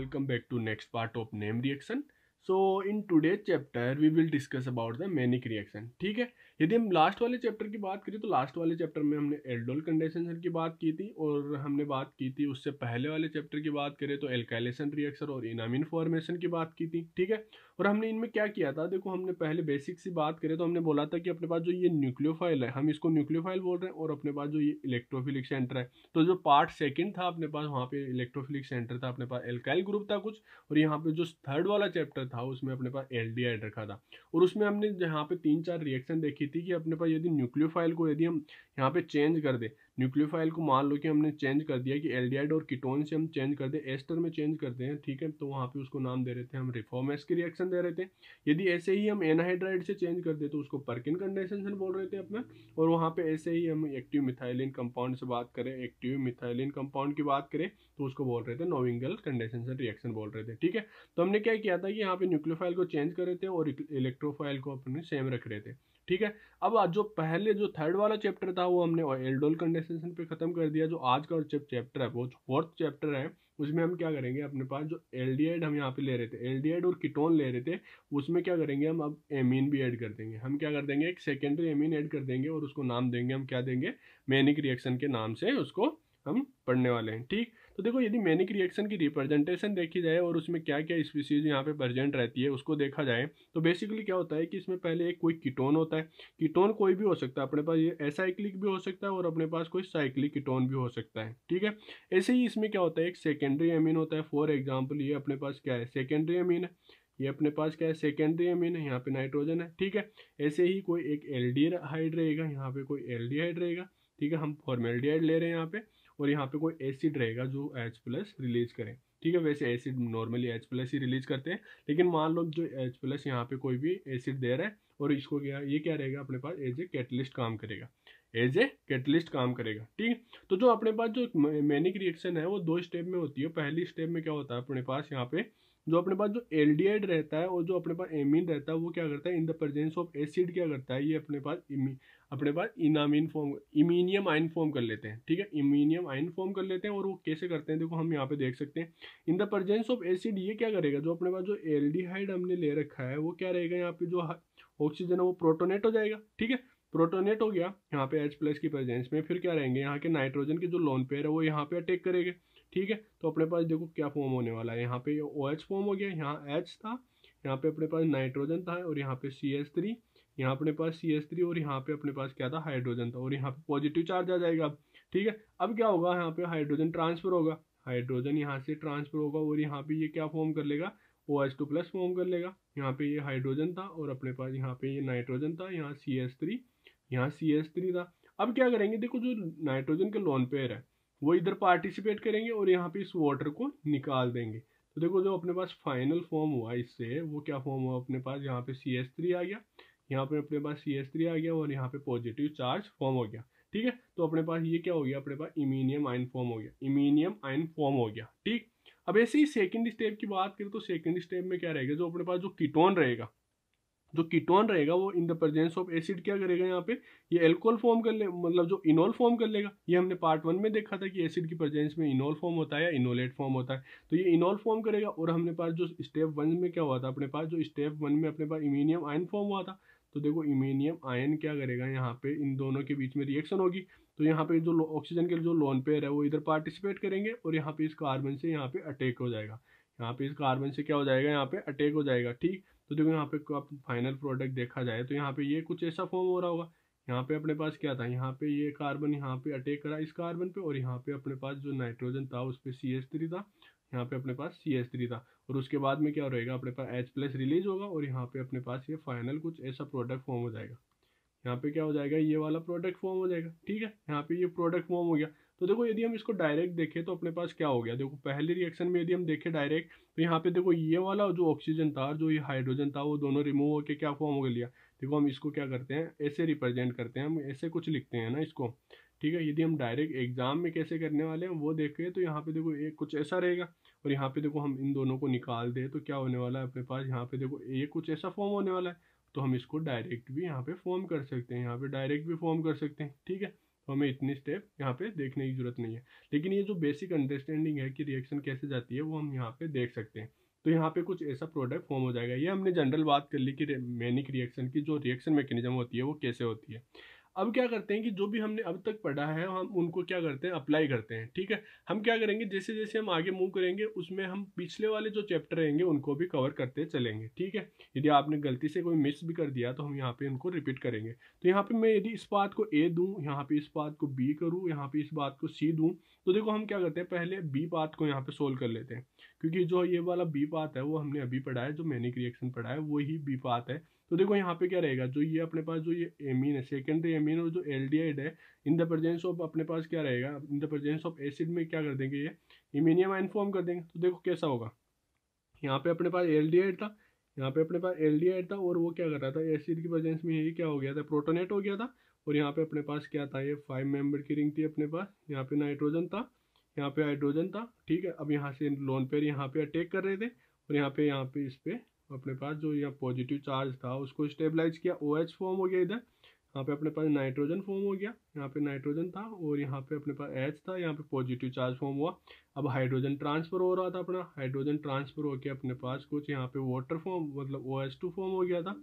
welcome back to next part of name reaction so in today's chapter we will discuss about the manic reaction ठीक है यदि हम last वाले chapter की बात करें तो लास्ट वाले चैप्टर में हमने एल्डोल कंडेंसेशन की बात की थी और हमने बात की थी उससे पहले वाले चैप्टर की बात करें तो एल्काइलेशन रिएक्शन और इनामिन फॉर्मेशन की बात की थी ठीक है और हमने इनमें क्या किया था देखो हमने पहले बेसिक सी बात करें तो हमने बोला था कि अपने पास जो ये न्यूक्लियोफाइल है हम इसको न्यूक्लियोफाइल बोल रहे हैं और अपने पास जो ये इलेक्ट्रोफिलिक सेंटर है तो जो पार्ट सेकंड था अपने पास वहाँ पे इलेक्ट्रोफिलिक सेंटर था अपने पास एल्काइल ग्रुप था कुछ और यहाँ पे जो थर्ड वाला चैप्टर था उसमें अपने पास एल रखा था और उसमें हमने यहाँ पे तीन चार रिएक्शन देखी थी कि अपने पास यदि न्यूक्लियोफाइल को यदि हम यहाँ पे चेंज कर दें न्यूक्लियोफाइल को मान लो कि हमने चेंज कर दिया कि एल्डिहाइड और कीटोन से हम चेंज कर दें एस्टर में चेंज करते हैं ठीक है तो वहाँ पे उसको नाम दे रहे थे हम रिफॉर्मेस के रिएक्शन दे रहे थे यदि ऐसे ही हम एनाहाइड्राइड से चेंज कर दे तो उसको परकिन कंडेंसेशन बोल रहे थे अपना और वहाँ पर ऐसे ही हम एक्टिव मिथाइलिन कंपाउंड से बात करें एक्टिव मिथाइलिन कंपाउंड की बात करें तो उसको बोल रहे थे नोविंगल कंडेंसेशन रिएक्शन बोल रहे थे ठीक है तो हमने क्या किया था कि यहाँ पे न्यूक्लियोफाइल को चेंज कर रहे थे और इलेक्ट्रोफाइल को अपने सेम रख रहे थे ठीक है अब आज जो पहले जो थर्ड वाला चैप्टर था वो हमने एल्डोल कंडेंसेशन पे खत्म कर दिया जो आज का चैप्टर है वो फोर्थ चैप्टर है उसमें हम क्या करेंगे अपने पास जो एल हम यहाँ पे ले रहे थे एल और किटोन ले रहे थे उसमें क्या करेंगे हम अब एमीन भी ऐड कर देंगे हम क्या कर देंगे एक सेकेंडरी एमीन ऐड कर देंगे और उसको नाम देंगे हम क्या देंगे मैनिक रिएक्शन के नाम से उसको हम पढ़ने वाले हैं ठीक तो देखो यदि मैनिक रिएक्शन की रिप्रेजेंटेशन देखी जाए और उसमें क्या क्या स्पीसीज यहाँ पे प्रजेंट रहती है उसको देखा जाए तो बेसिकली क्या होता है कि इसमें पहले एक कोई कीटोन होता है कीटोन कोई भी हो सकता है अपने पास ये एसाइक्लिक भी हो सकता है और अपने पास कोई साइक्लिक कीटोन भी हो सकता है ठीक है ऐसे ही इसमें क्या होता है एक सेकेंडरी अमीन होता है फॉर एग्जाम्पल ये अपने पास क्या है सेकेंडरी अमीन है ये अपने पास क्या है सेकेंडरी अमीन है यहाँ पे नाइट्रोजन है ठीक है ऐसे ही कोई एक एल डी हाइड रहेगा यहाँ पे कोई एल डी हाइड रहेगा ठीक है हम फॉर्मेल्डिहाइड ले रहे हैं यहाँ पे और यहाँ पे कोई एसिड रहेगा जो एच प्लस रिलीज करें ठीक है वैसे एसिड नॉर्मली एच प्लस ही रिलीज करते हैं लेकिन मान लो जो एच प्लस यहाँ पे कोई भी एसिड दे रहा है और इसको क्या ये क्या रहेगा अपने पास एज ए कैटलिस्ट काम करेगा एज ए कैटलिस्ट काम करेगा ठीक तो जो अपने पास जो मैनिक रिएक्शन है वो दो स्टेप में होती है पहली स्टेप में क्या होता है अपने पास यहाँ पे जो अपने पास जो एल रहता है और जो अपने पास एमिन रहता है वो क्या करता है in the presence of acid क्या करता है ये अपने पास अपने पास enamine form iminium ion form कर लेते हैं ठीक है इमीनियम आयन फॉर्म कर लेते हैं और वो कैसे करते हैं देखो हम यहाँ पे देख सकते हैं in the presence of acid ये क्या करेगा जो अपने पास जो एल हमने ले रखा है वो क्या रहेगा यहाँ पे जो ऑक्सीजन है वो प्रोटोनेट हो जाएगा ठीक है प्रोटोनेट हो गया यहाँ पे एच प्लस की प्रेजेंस में फिर क्या रहेंगे यहाँ के नाइट्रोजन के जो लोन पेयर है वो यहाँ पे अटैक करेगा ठीक है तो अपने पास देखो क्या फॉर्म होने वाला है यहाँ पे ओ एच फॉर्म हो गया यहाँ एच था यहाँ पे अपने पास नाइट्रोजन था और यहाँ पे सी एच थ्री यहाँ अपने पास सी एस थ्री और यहाँ पे अपने पास क्या था हाइड्रोजन था और यहाँ पे पॉजिटिव चार्ज आ जाएगा ठीक है अब क्या होगा यहाँ पे हाइड्रोजन ट्रांसफर होगा हाइड्रोजन यहाँ से ट्रांसफर होगा और यहाँ पे ये क्या फॉर्म कर लेगा O H two plus form कर लेगा यहाँ पे ये हाइड्रोजन था और अपने पास यहाँ पे ये नाइट्रोजन था यहाँ सी एस थ्री यहाँ सी एस थ्री था अब क्या करेंगे देखो जो नाइट्रोजन के लोन पेयर है वो इधर पार्टिसिपेट करेंगे और यहाँ पे इस वाटर को निकाल देंगे तो देखो जो अपने पास फाइनल फॉर्म हुआ इससे वो क्या फॉर्म हुआ अपने पास यहाँ पे सी एस थ्री आ गया यहाँ पे अपने पास सी एस थ्री आ गया और यहाँ पे पॉजिटिव चार्ज फॉर्म हो गया ठीक है तो अपने पास ये क्या हो गया अपने पास इमीनियम आयन फॉर्म हो गया इमीनियम आयन फॉर्म हो गया ठीक अब ऐसे ही सेकेंड स्टेप की बात करें तो सेकेंड स्टेप में क्या रहेगा जो अपने पास जो कीटोन रहेगा जो कीटोन रहेगा वो in the presence of acid क्या करेगा यहाँ पे ये एल्कोहल फॉर्म कर ले मतलब जो इनोल फॉर्म कर लेगा ये हमने पार्ट वन में देखा था कि एसिड की प्रेजेंस में इनोल फॉर्म होता है या इनोलेट फॉर्म होता है तो ये इनोल फॉर्म करेगा और हमने पास जो स्टेप वन में क्या हुआ था अपने पास जो स्टेप वन में अपने पास इमीनियम आयन फॉर्म हुआ था तो देखो इमेनियम आयन क्या करेगा यहाँ पे इन दोनों के बीच में रिएक्शन होगी तो यहाँ पे जो ऑक्सीजन के जो लोन पेयर है वो इधर पार्टिसिपेट करेंगे और यहाँ पे इस कार्बन से यहाँ पे अटैक हो जाएगा यहाँ पे इस कार्बन से क्या हो जाएगा यहाँ पे अटैक हो जाएगा ठीक तो देखो यहाँ पे फाइनल प्रोडक्ट देखा जाए तो यहाँ पे ये कुछ ऐसा फॉर्म हो रहा होगा यहाँ पे अपने पास क्या था यहाँ पे ये कार्बन यहाँ पे अटैक करा इस कार्बन पे और यहाँ पे अपने पास जो नाइट्रोजन था उस पर सी एस थ्री था यहाँ पे अपने पास सी एस थ्री था और उसके बाद में क्या रहेगा अपने पास एच प्लस रिलीज होगा और यहाँ पे अपने पास ये फाइनल कुछ ऐसा प्रोडक्ट फॉर्म हो जाएगा यहाँ पे क्या हो जाएगा ये वाला प्रोडक्ट फॉर्म हो जाएगा ठीक है यहाँ पे ये प्रोडक्ट फॉर्म हो गया तो देखो यदि हम इसको डायरेक्ट देखें तो अपने पास क्या हो गया देखो पहले रिएक्शन में यदि हम देखें डायरेक्ट तो यहाँ पे देखो ये वाला जो ऑक्सीजन था जो ये हाइड्रोजन था वो दोनों रिमूव होकर क्या फॉर्म हो गया देखो हम इसको क्या करते हैं ऐसे रिप्रेजेंट करते हैं हम ऐसे कुछ लिखते हैं ना इसको ठीक है यदि हम डायरेक्ट एग्जाम में कैसे करने वाले हैं वो देखें तो यहाँ पे देखो एक कुछ ऐसा रहेगा और यहाँ पे देखो हम इन दोनों को निकाल दें तो क्या होने वाला है अपने पास यहाँ पे देखो ये कुछ ऐसा फॉर्म होने वाला है तो हम इसको डायरेक्ट भी यहाँ पे फॉर्म कर सकते हैं यहाँ पे डायरेक्ट भी फॉर्म कर सकते हैं ठीक है तो हमें इतनी स्टेप यहाँ पे देखने की जरूरत नहीं है लेकिन ये जो बेसिक अंडरस्टैंडिंग है कि रिएक्शन कैसे जाती है वो हम यहाँ पे देख सकते हैं तो यहाँ पे कुछ ऐसा प्रोडक्ट फॉर्म हो जाएगा ये हमने जनरल बात कर ली कि मैनिक रिएक्शन की जो रिएक्शन मैकेनिज्म होती है वो कैसे होती है अब क्या करते हैं कि जो भी हमने अब तक पढ़ा है हम उनको क्या करते हैं अप्लाई करते हैं ठीक है हम क्या करेंगे जैसे जैसे हम आगे मूव करेंगे उसमें हम पिछले वाले जो चैप्टर रहेंगे उनको भी कवर करते चलेंगे ठीक है यदि आपने गलती से कोई मिस भी कर दिया तो हम यहाँ पे उनको रिपीट करेंगे तो यहाँ पे मैं यदि इस बात को ए दूँ यहाँ पे इस बात को बी करूँ यहाँ पे इस बात को सी दूँ तो देखो हम क्या करते हैं पहले बी बात को यहाँ पे सोल्व कर लेते हैं क्योंकि जो ये वाला बी बात है वो हमने अभी पढ़ा है जो मैनिक रिएक्शन पढ़ा है वही बी बात है तो देखो यहाँ पे क्या रहेगा जो ये अपने पास जो ये एमीन है सेकेंडरी एमीन और जो एल्डिहाइड है इन द प्रेजेंस ऑफ अपने पास क्या रहेगा in the presence of acid में क्या कर देंगे ये इमीनियम आइन फॉर्म कर देंगे तो देखो कैसा होगा यहाँ पे अपने पास एल था यहाँ पे अपने पास एल था और वो क्या कर रहा था एसिड की प्रेजेंस में ये क्या हो गया था प्रोटोनेट हो गया था और यहाँ पे अपने पास क्या था ये फाइव मेंबर की रिंग थी अपने पास यहाँ पे नाइट्रोजन था यहाँ पे हाइड्रोजन था ठीक है अब यहाँ से लोन पेयर यहाँ पे अटैक कर रहे थे और यहाँ पे यहाँ पे इस पर अपने पास जो यहाँ पॉजिटिव चार्ज था उसको स्टेबलाइज किया ओ OH फॉर्म हो गया इधर यहाँ पे अपने पास नाइट्रोजन फॉर्म हो गया यहाँ पे नाइट्रोजन था और यहाँ पे अपने पास एच था यहाँ पे पॉजिटिव चार्ज फॉर्म हुआ अब हाइड्रोजन ट्रांसफर हो रहा था अपना हाइड्रोजन ट्रांसफर होके अपने पास कुछ यहाँ पे वाटर फॉर्म मतलब ओ एच टू फॉर्म हो गया था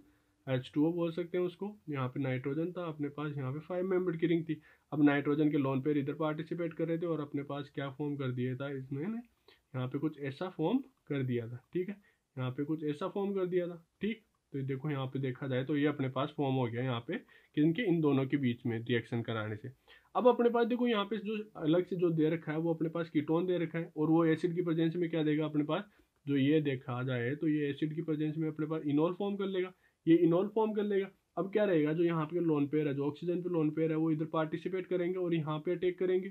एच टू ओ बोल सकते हैं उसको यहाँ पे नाइट्रोजन था अपने पास यहाँ पे फाइव मेम्बर की रिंग थी अब नाइट्रोजन के लोन पेयर इधर पार्टिसिपेट कर रहे थे और अपने पास क्या फॉर्म कर दिया था इसमें यहाँ पे कुछ ऐसा फॉर्म कर दिया था ठीक है यहाँ पे कुछ ऐसा फॉर्म कर दिया था ठीक तो देखो यहाँ पे देखा जाए तो ये अपने पास फॉर्म हो गया यहाँ पे कि इन दोनों के बीच में रिएक्शन कराने से अब अपने पास देखो यहाँ पे जो अलग से जो दे रखा है वो अपने पास कीटोन दे रखा है और वो एसिड की प्रेजेंस में क्या देगा अपने पास जो ये देखा जाए तो ये एसिड की प्रेजेंस में अपने पास इनोल फॉर्म कर लेगा ये इनोल फॉर्म कर लेगा अब क्या रहेगा जो यहाँ पे लोन पेयर है जो ऑक्सीजन पे लोन पेयर है वो इधर पार्टिसिपेट करेंगे और यहाँ पे अटैक करेंगे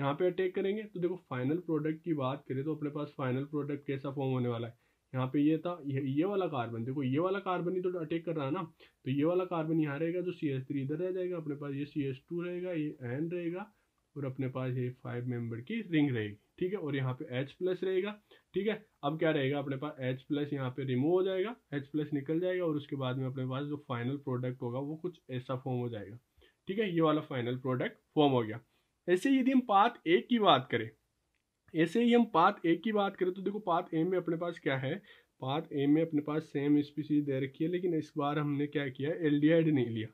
यहाँ पे अटैक करेंगे तो देखो फाइनल प्रोडक्ट की बात करें तो अपने पास फाइनल प्रोडक्ट कैसा फॉर्म होने वाला है यहाँ पे ये था ये, वाला कार्बन देखो ये वाला कार्बन ही तो अटैक कर रहा है ना तो ये वाला कार्बन यहाँ रहेगा जो सी एस थ्री इधर रह जाएगा अपने पास ये सी एस टू रहेगा ये एन रहेगा और अपने पास ये फाइव मेंबर की रिंग रहेगी ठीक है और यहाँ पे एच प्लस रहेगा ठीक है अब क्या रहेगा अपने पास एच प्लस यहाँ पे रिमूव हो जाएगा एच प्लस निकल जाएगा और उसके बाद में अपने पास जो फाइनल प्रोडक्ट होगा वो कुछ ऐसा फॉर्म हो जाएगा ठीक है ये वाला फाइनल प्रोडक्ट फॉर्म हो गया ऐसे यदि हम पार्ट एक की बात करें ऐसे ही हम पार्ट ए की बात करें तो देखो पार्ट ए में अपने पास क्या है पार्ट ए में अपने पास सेम स्पीसीज दे रखी है लेकिन इस बार हमने क्या किया एल नहीं लिया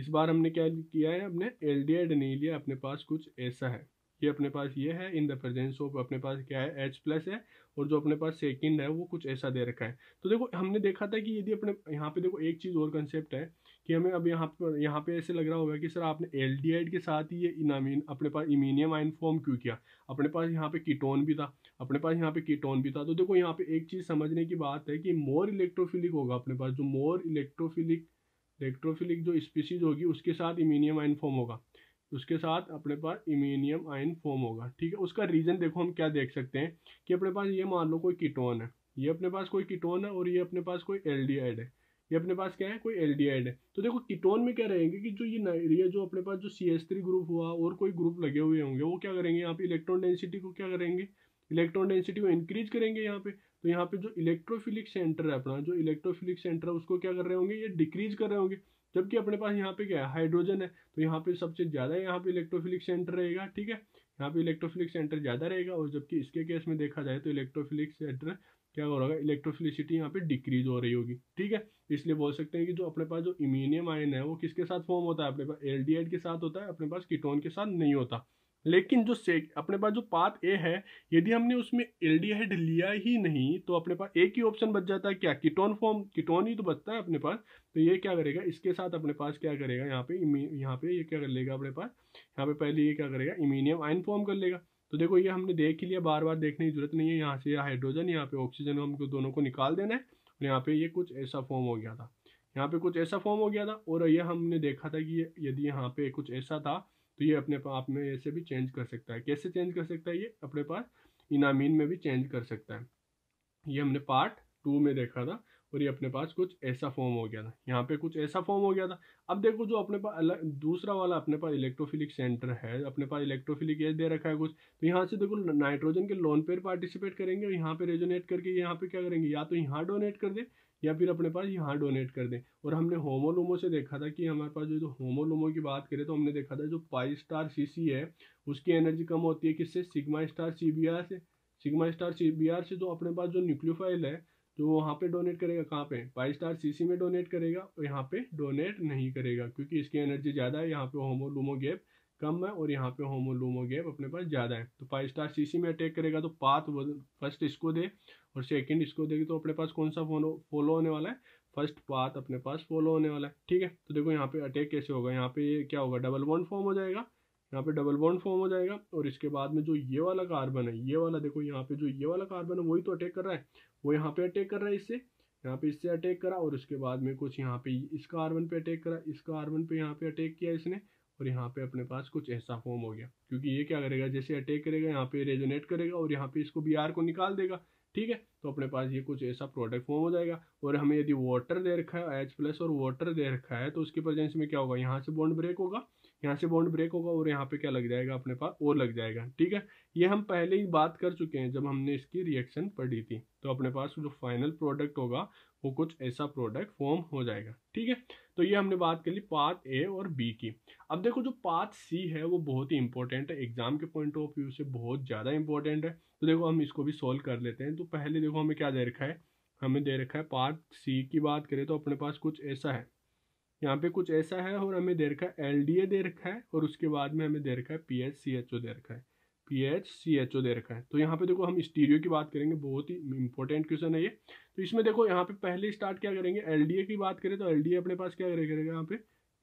इस बार हमने क्या किया है हमने एल नहीं लिया अपने पास कुछ ऐसा है ये अपने पास ये है इन द प्रेजेंस ऑफ अपने पास क्या है एच प्लस है और जो अपने पास सेकंड है वो कुछ ऐसा दे रखा है तो देखो हमने देखा था कि यदि अपने यहाँ पे देखो एक चीज़ और कंसेप्ट है कि हमें अब यहाँ पर यहाँ पे ऐसे लग रहा होगा कि सर आपने एल के साथ ही ये इनामीन अपने पास इमीनियम आयन फॉर्म क्यों किया अपने पास यहाँ पे कीटोन भी था अपने पास यहाँ पे कीटोन भी था तो देखो यहाँ पे एक चीज़ समझने की बात है कि मोर इलेक्ट्रोफिलिक होगा अपने पास जो मोर इलेक्ट्रोफिलिक इलेक्ट्रोफिलिक जो स्पीसीज होगी उसके साथ इमीनियम आयन फॉर्म होगा उसके साथ अपने पास इमीनियम आयन फॉर्म होगा ठीक है उसका रीज़न देखो हम क्या देख सकते हैं कि अपने पास ये मान लो कोई कीटोन है ये अपने पास कोई कीटोन है और ये अपने पास कोई एल है ये अपने पास क्या है कोई एल्डिहाइड है तो देखो कीटोन में क्या रहेंगे कि जो ये ये जो अपने पास जो सी एस थ्री ग्रुप हुआ और कोई ग्रुप लगे हुए होंगे वो क्या करेंगे यहाँ पे इलेक्ट्रॉन डेंसिटी को क्या करेंगे इलेक्ट्रॉन डेंसिटी को इंक्रीज करेंगे यहाँ पे तो यहाँ पे जो इलेक्ट्रोफिलिक सेंटर है अपना जो इलेक्ट्रोफिलिक सेंटर है उसको क्या कर रहे होंगे ये डिक्रीज कर रहे होंगे जबकि अपने पास यहाँ पे क्या है हाइड्रोजन है तो यहाँ पे सबसे ज़्यादा यहाँ पे इलेक्ट्रोफिलिक सेंटर रहेगा ठीक है यहाँ पे इलेक्ट्रोफिलिक सेंटर ज़्यादा रहेगा और जबकि इसके केस में देखा जाए तो इलेक्ट्रोफिलिक सेंटर क्या हो रहा है इलेक्ट्रोफिलिसिटी यहाँ पे डिक्रीज हो रही होगी ठीक है इसलिए बोल सकते हैं कि जो अपने पास जो इमीनियम आयन है वो किसके साथ फॉर्म होता है अपने पास एल के साथ होता है अपने पास कीटोन के साथ नहीं होता लेकिन जो से अपने पास जो पाथ ए है यदि हमने उसमें एल लिया ही नहीं तो अपने पास एक ही ऑप्शन बच जाता है क्या कीटोन फॉर्म कीटोन ही तो बचता है अपने पास तो ये क्या करेगा इसके साथ अपने पास क्या करेगा यहाँ पे यहाँ पे ये क्या कर लेगा अपने पास यहाँ पे पहले ये क्या करेगा इमीनियम आयन फॉर्म कर लेगा तो देखो ये हमने देख ही लिया बार बार देखने की जरूरत नहीं है यहाँ से हाइड्रोजन यहाँ पे ऑक्सीजन हमको दोनों को निकाल देना है और यहाँ पे ये कुछ ऐसा फॉर्म हो गया था यहाँ पे कुछ ऐसा फॉर्म हो गया था और यह हमने देखा था कि यदि यहाँ पे कुछ ऐसा था तो ये अपने आप में ऐसे भी चेंज कर सकता है कैसे चेंज कर सकता है ये अपने पास इनामीन में भी चेंज कर सकता है ये हमने पार्ट टू में देखा था और ये अपने पास कुछ ऐसा फॉर्म हो गया था यहाँ पे कुछ ऐसा फॉर्म हो गया था अब देखो जो अपने पास अलग दूसरा वाला अपने पास इलेक्ट्रोफिलिक सेंटर है अपने पास इलेक्ट्रोफिलिक गैस दे रखा है कुछ तो यहाँ से देखो नाइट्रोजन के लोन पेयर पार्टिसिपेट करेंगे और यहाँ पे रेजोनेट करके यहाँ पे क्या करेंगे या तो यहाँ डोनेट कर दे या फिर अपने पास यहाँ डोनेट कर दें और हमने होमोलोमो से देखा था कि हमारे पास जो जो होमोलोमो की बात करें तो हमने देखा था जो पाई स्टार सी सी है उसकी एनर्जी कम होती है किससे sigma star C B R से sigma star C B R से जो अपने पास जो न्यूक्लियोफाइल है तो वो वहाँ पे डोनेट करेगा कहाँ पे फाइव स्टार सीसी में डोनेट करेगा और यहाँ पे डोनेट नहीं करेगा क्योंकि इसकी एनर्जी ज़्यादा है यहाँ पे होमो लूमो गैप कम है और यहाँ पे होमो लूमो गैप अपने पास ज़्यादा है तो फाइव स्टार सीसी में अटैक करेगा तो पाथ फर्स्ट इसको दे और सेकेंड इसको देगी तो अपने पास कौन सा फोलो फॉलो होने वाला है फर्स्ट पाथ अपने पास फॉलो होने वाला है ठीक है तो देखो यहाँ पे अटैक कैसे होगा यहाँ पे क्या होगा डबल बॉन्ड फॉर्म हो जाएगा यहाँ पे डबल बॉन्ड फॉर्म हो जाएगा और इसके बाद में जो ये वाला कार्बन है ये वाला देखो यहाँ पे जो ये वाला कार्बन है वही तो अटैक कर रहा है वो यहाँ पे अटैक कर रहा है इससे यहाँ पे इससे अटैक करा और उसके बाद में कुछ यहाँ पे इस कार्बन पे अटैक करा इस कार्बन पे यहाँ पे अटैक किया इसने और यहाँ पे अपने पास कुछ ऐसा फॉर्म हो गया क्योंकि ये क्या करेगा जैसे अटैक करेगा यहाँ पे रेजोनेट करेगा और यहाँ पे इसको बी को निकाल देगा ठीक है तो अपने पास ये कुछ ऐसा प्रोडक्ट फॉर्म हो जाएगा और हमें यदि वाटर दे रखा है एच प्लस और वाटर दे रखा है तो उसकी प्रेजेंस में क्या होगा यहाँ से बॉन्ड ब्रेक होगा यहाँ से बॉन्ड ब्रेक होगा और यहाँ पे क्या लग जाएगा अपने पास और लग जाएगा ठीक है ये हम पहले ही बात कर चुके हैं जब हमने इसकी रिएक्शन पढ़ी थी तो अपने पास जो फाइनल प्रोडक्ट होगा वो कुछ ऐसा प्रोडक्ट फॉर्म हो जाएगा ठीक है तो ये हमने बात कर ली पार्ट ए और बी की अब देखो जो पार्ट सी है वो बहुत ही इंपॉर्टेंट है एग्जाम के पॉइंट ऑफ व्यू से बहुत ज़्यादा इंपॉर्टेंट है तो देखो हम इसको भी सोल्व कर लेते हैं तो पहले देखो हमें क्या दे रखा है हमें दे रखा है पार्ट सी की बात करें तो अपने पास कुछ ऐसा है यहाँ पे कुछ ऐसा है और हमें दे रखा है एल दे रखा है और उसके बाद में हमें दे रखा है P H C H O दे रखा है P H C H O दे रखा है तो यहाँ पे देखो हम स्टीरियो की बात करेंगे बहुत ही इंपॉर्टेंट क्वेश्चन है ये तो इसमें देखो यहाँ पे पहले स्टार्ट क्या करेंगे एल की बात करें तो एल अपने पास क्या करेगा यहाँ पे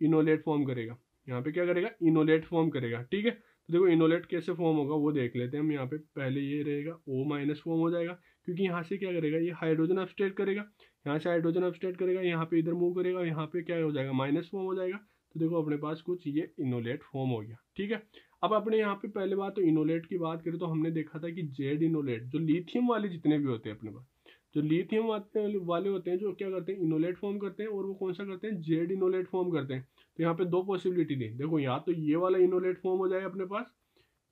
इनोलेट फॉर्म करेगा यहाँ पे क्या करेगा इनोलेट फॉर्म करेगा ठीक है तो देखो इनोलेट कैसे फॉर्म होगा वो देख लेते हैं हम यहाँ पे पहले ये रहेगा ओ माइनस फॉर्म हो जाएगा क्योंकि यहाँ से क्या करेगा ये हाइड्रोजन अपस्टेट करेगा यहाँ से हाइड्रोजन अपस्टेट करेगा यहाँ पे इधर मूव करेगा यहाँ पे क्या हो जाएगा माइनस फॉर्म हो जाएगा तो देखो अपने पास कुछ ये इनोलेट फॉर्म हो गया ठीक है अब अपने यहाँ पे पहले बात तो इनोलेट की बात करें तो हमने देखा था कि जेड इनोलेट जो लिथियम वाले जितने भी होते हैं अपने पास जो लिथियम वाले होते हैं जो क्या करते हैं इनोलेट फॉर्म करते हैं और वो कौन सा करते हैं जेड इनोलेट फॉर्म करते हैं तो यहाँ पे दो पॉसिबिलिटी थी देखो या तो ये वाला इनोलेट फॉर्म हो जाए अपने पास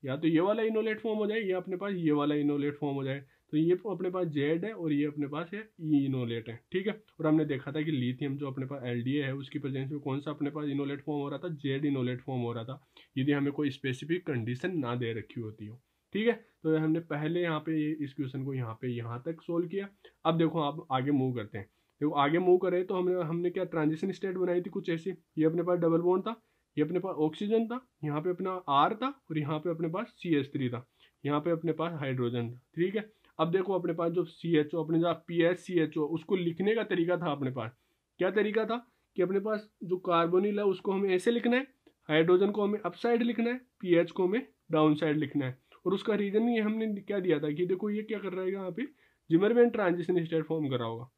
या तो ये वाला इनोलेट फॉर्म हो जाए या अपने पास ये वाला इनोलेट फॉर्म हो जाए तो ये अपने पास जेड है और ये अपने पास है इनोलेट है ठीक है और हमने देखा था कि लिथियम जो अपने पास एल है उसकी प्रेजेंस में कौन सा अपने पास इनोलेट फॉर्म हो रहा था जेड इनोलेट फॉर्म हो रहा था यदि हमें कोई स्पेसिफिक कंडीशन ना दे रखी होती हो ठीक है तो हमने पहले यहाँ पे इस क्वेश्चन को यहाँ पे यहाँ तक सोल्व किया अब देखो आप आगे मूव करते हैं देखो तो आगे मूव करें तो हमने हमने क्या ट्रांजिशन स्टेट बनाई थी कुछ ऐसी ये अपने पास डबल बोन था ये अपने पास ऑक्सीजन था यहाँ पे अपना आर था और यहाँ पे अपने पास सी एस थ्री था यहाँ पे अपने पास हाइड्रोजन था ठीक है अब देखो अपने पास जो सी एच ओ अपने जो P H C H O उसको लिखने का तरीका था अपने पास क्या तरीका था कि अपने पास जो कार्बोनिल है उसको हमें ऐसे लिखना है हाइड्रोजन को हमें अपसाइड लिखना है पी एच को हमें डाउन साइड लिखना है और उसका रीजन ये हमने क्या दिया था कि देखो ये क्या कर रहा है यहाँ पे जिमरमैन ट्रांजिशन स्टेट फॉर्म करा होगा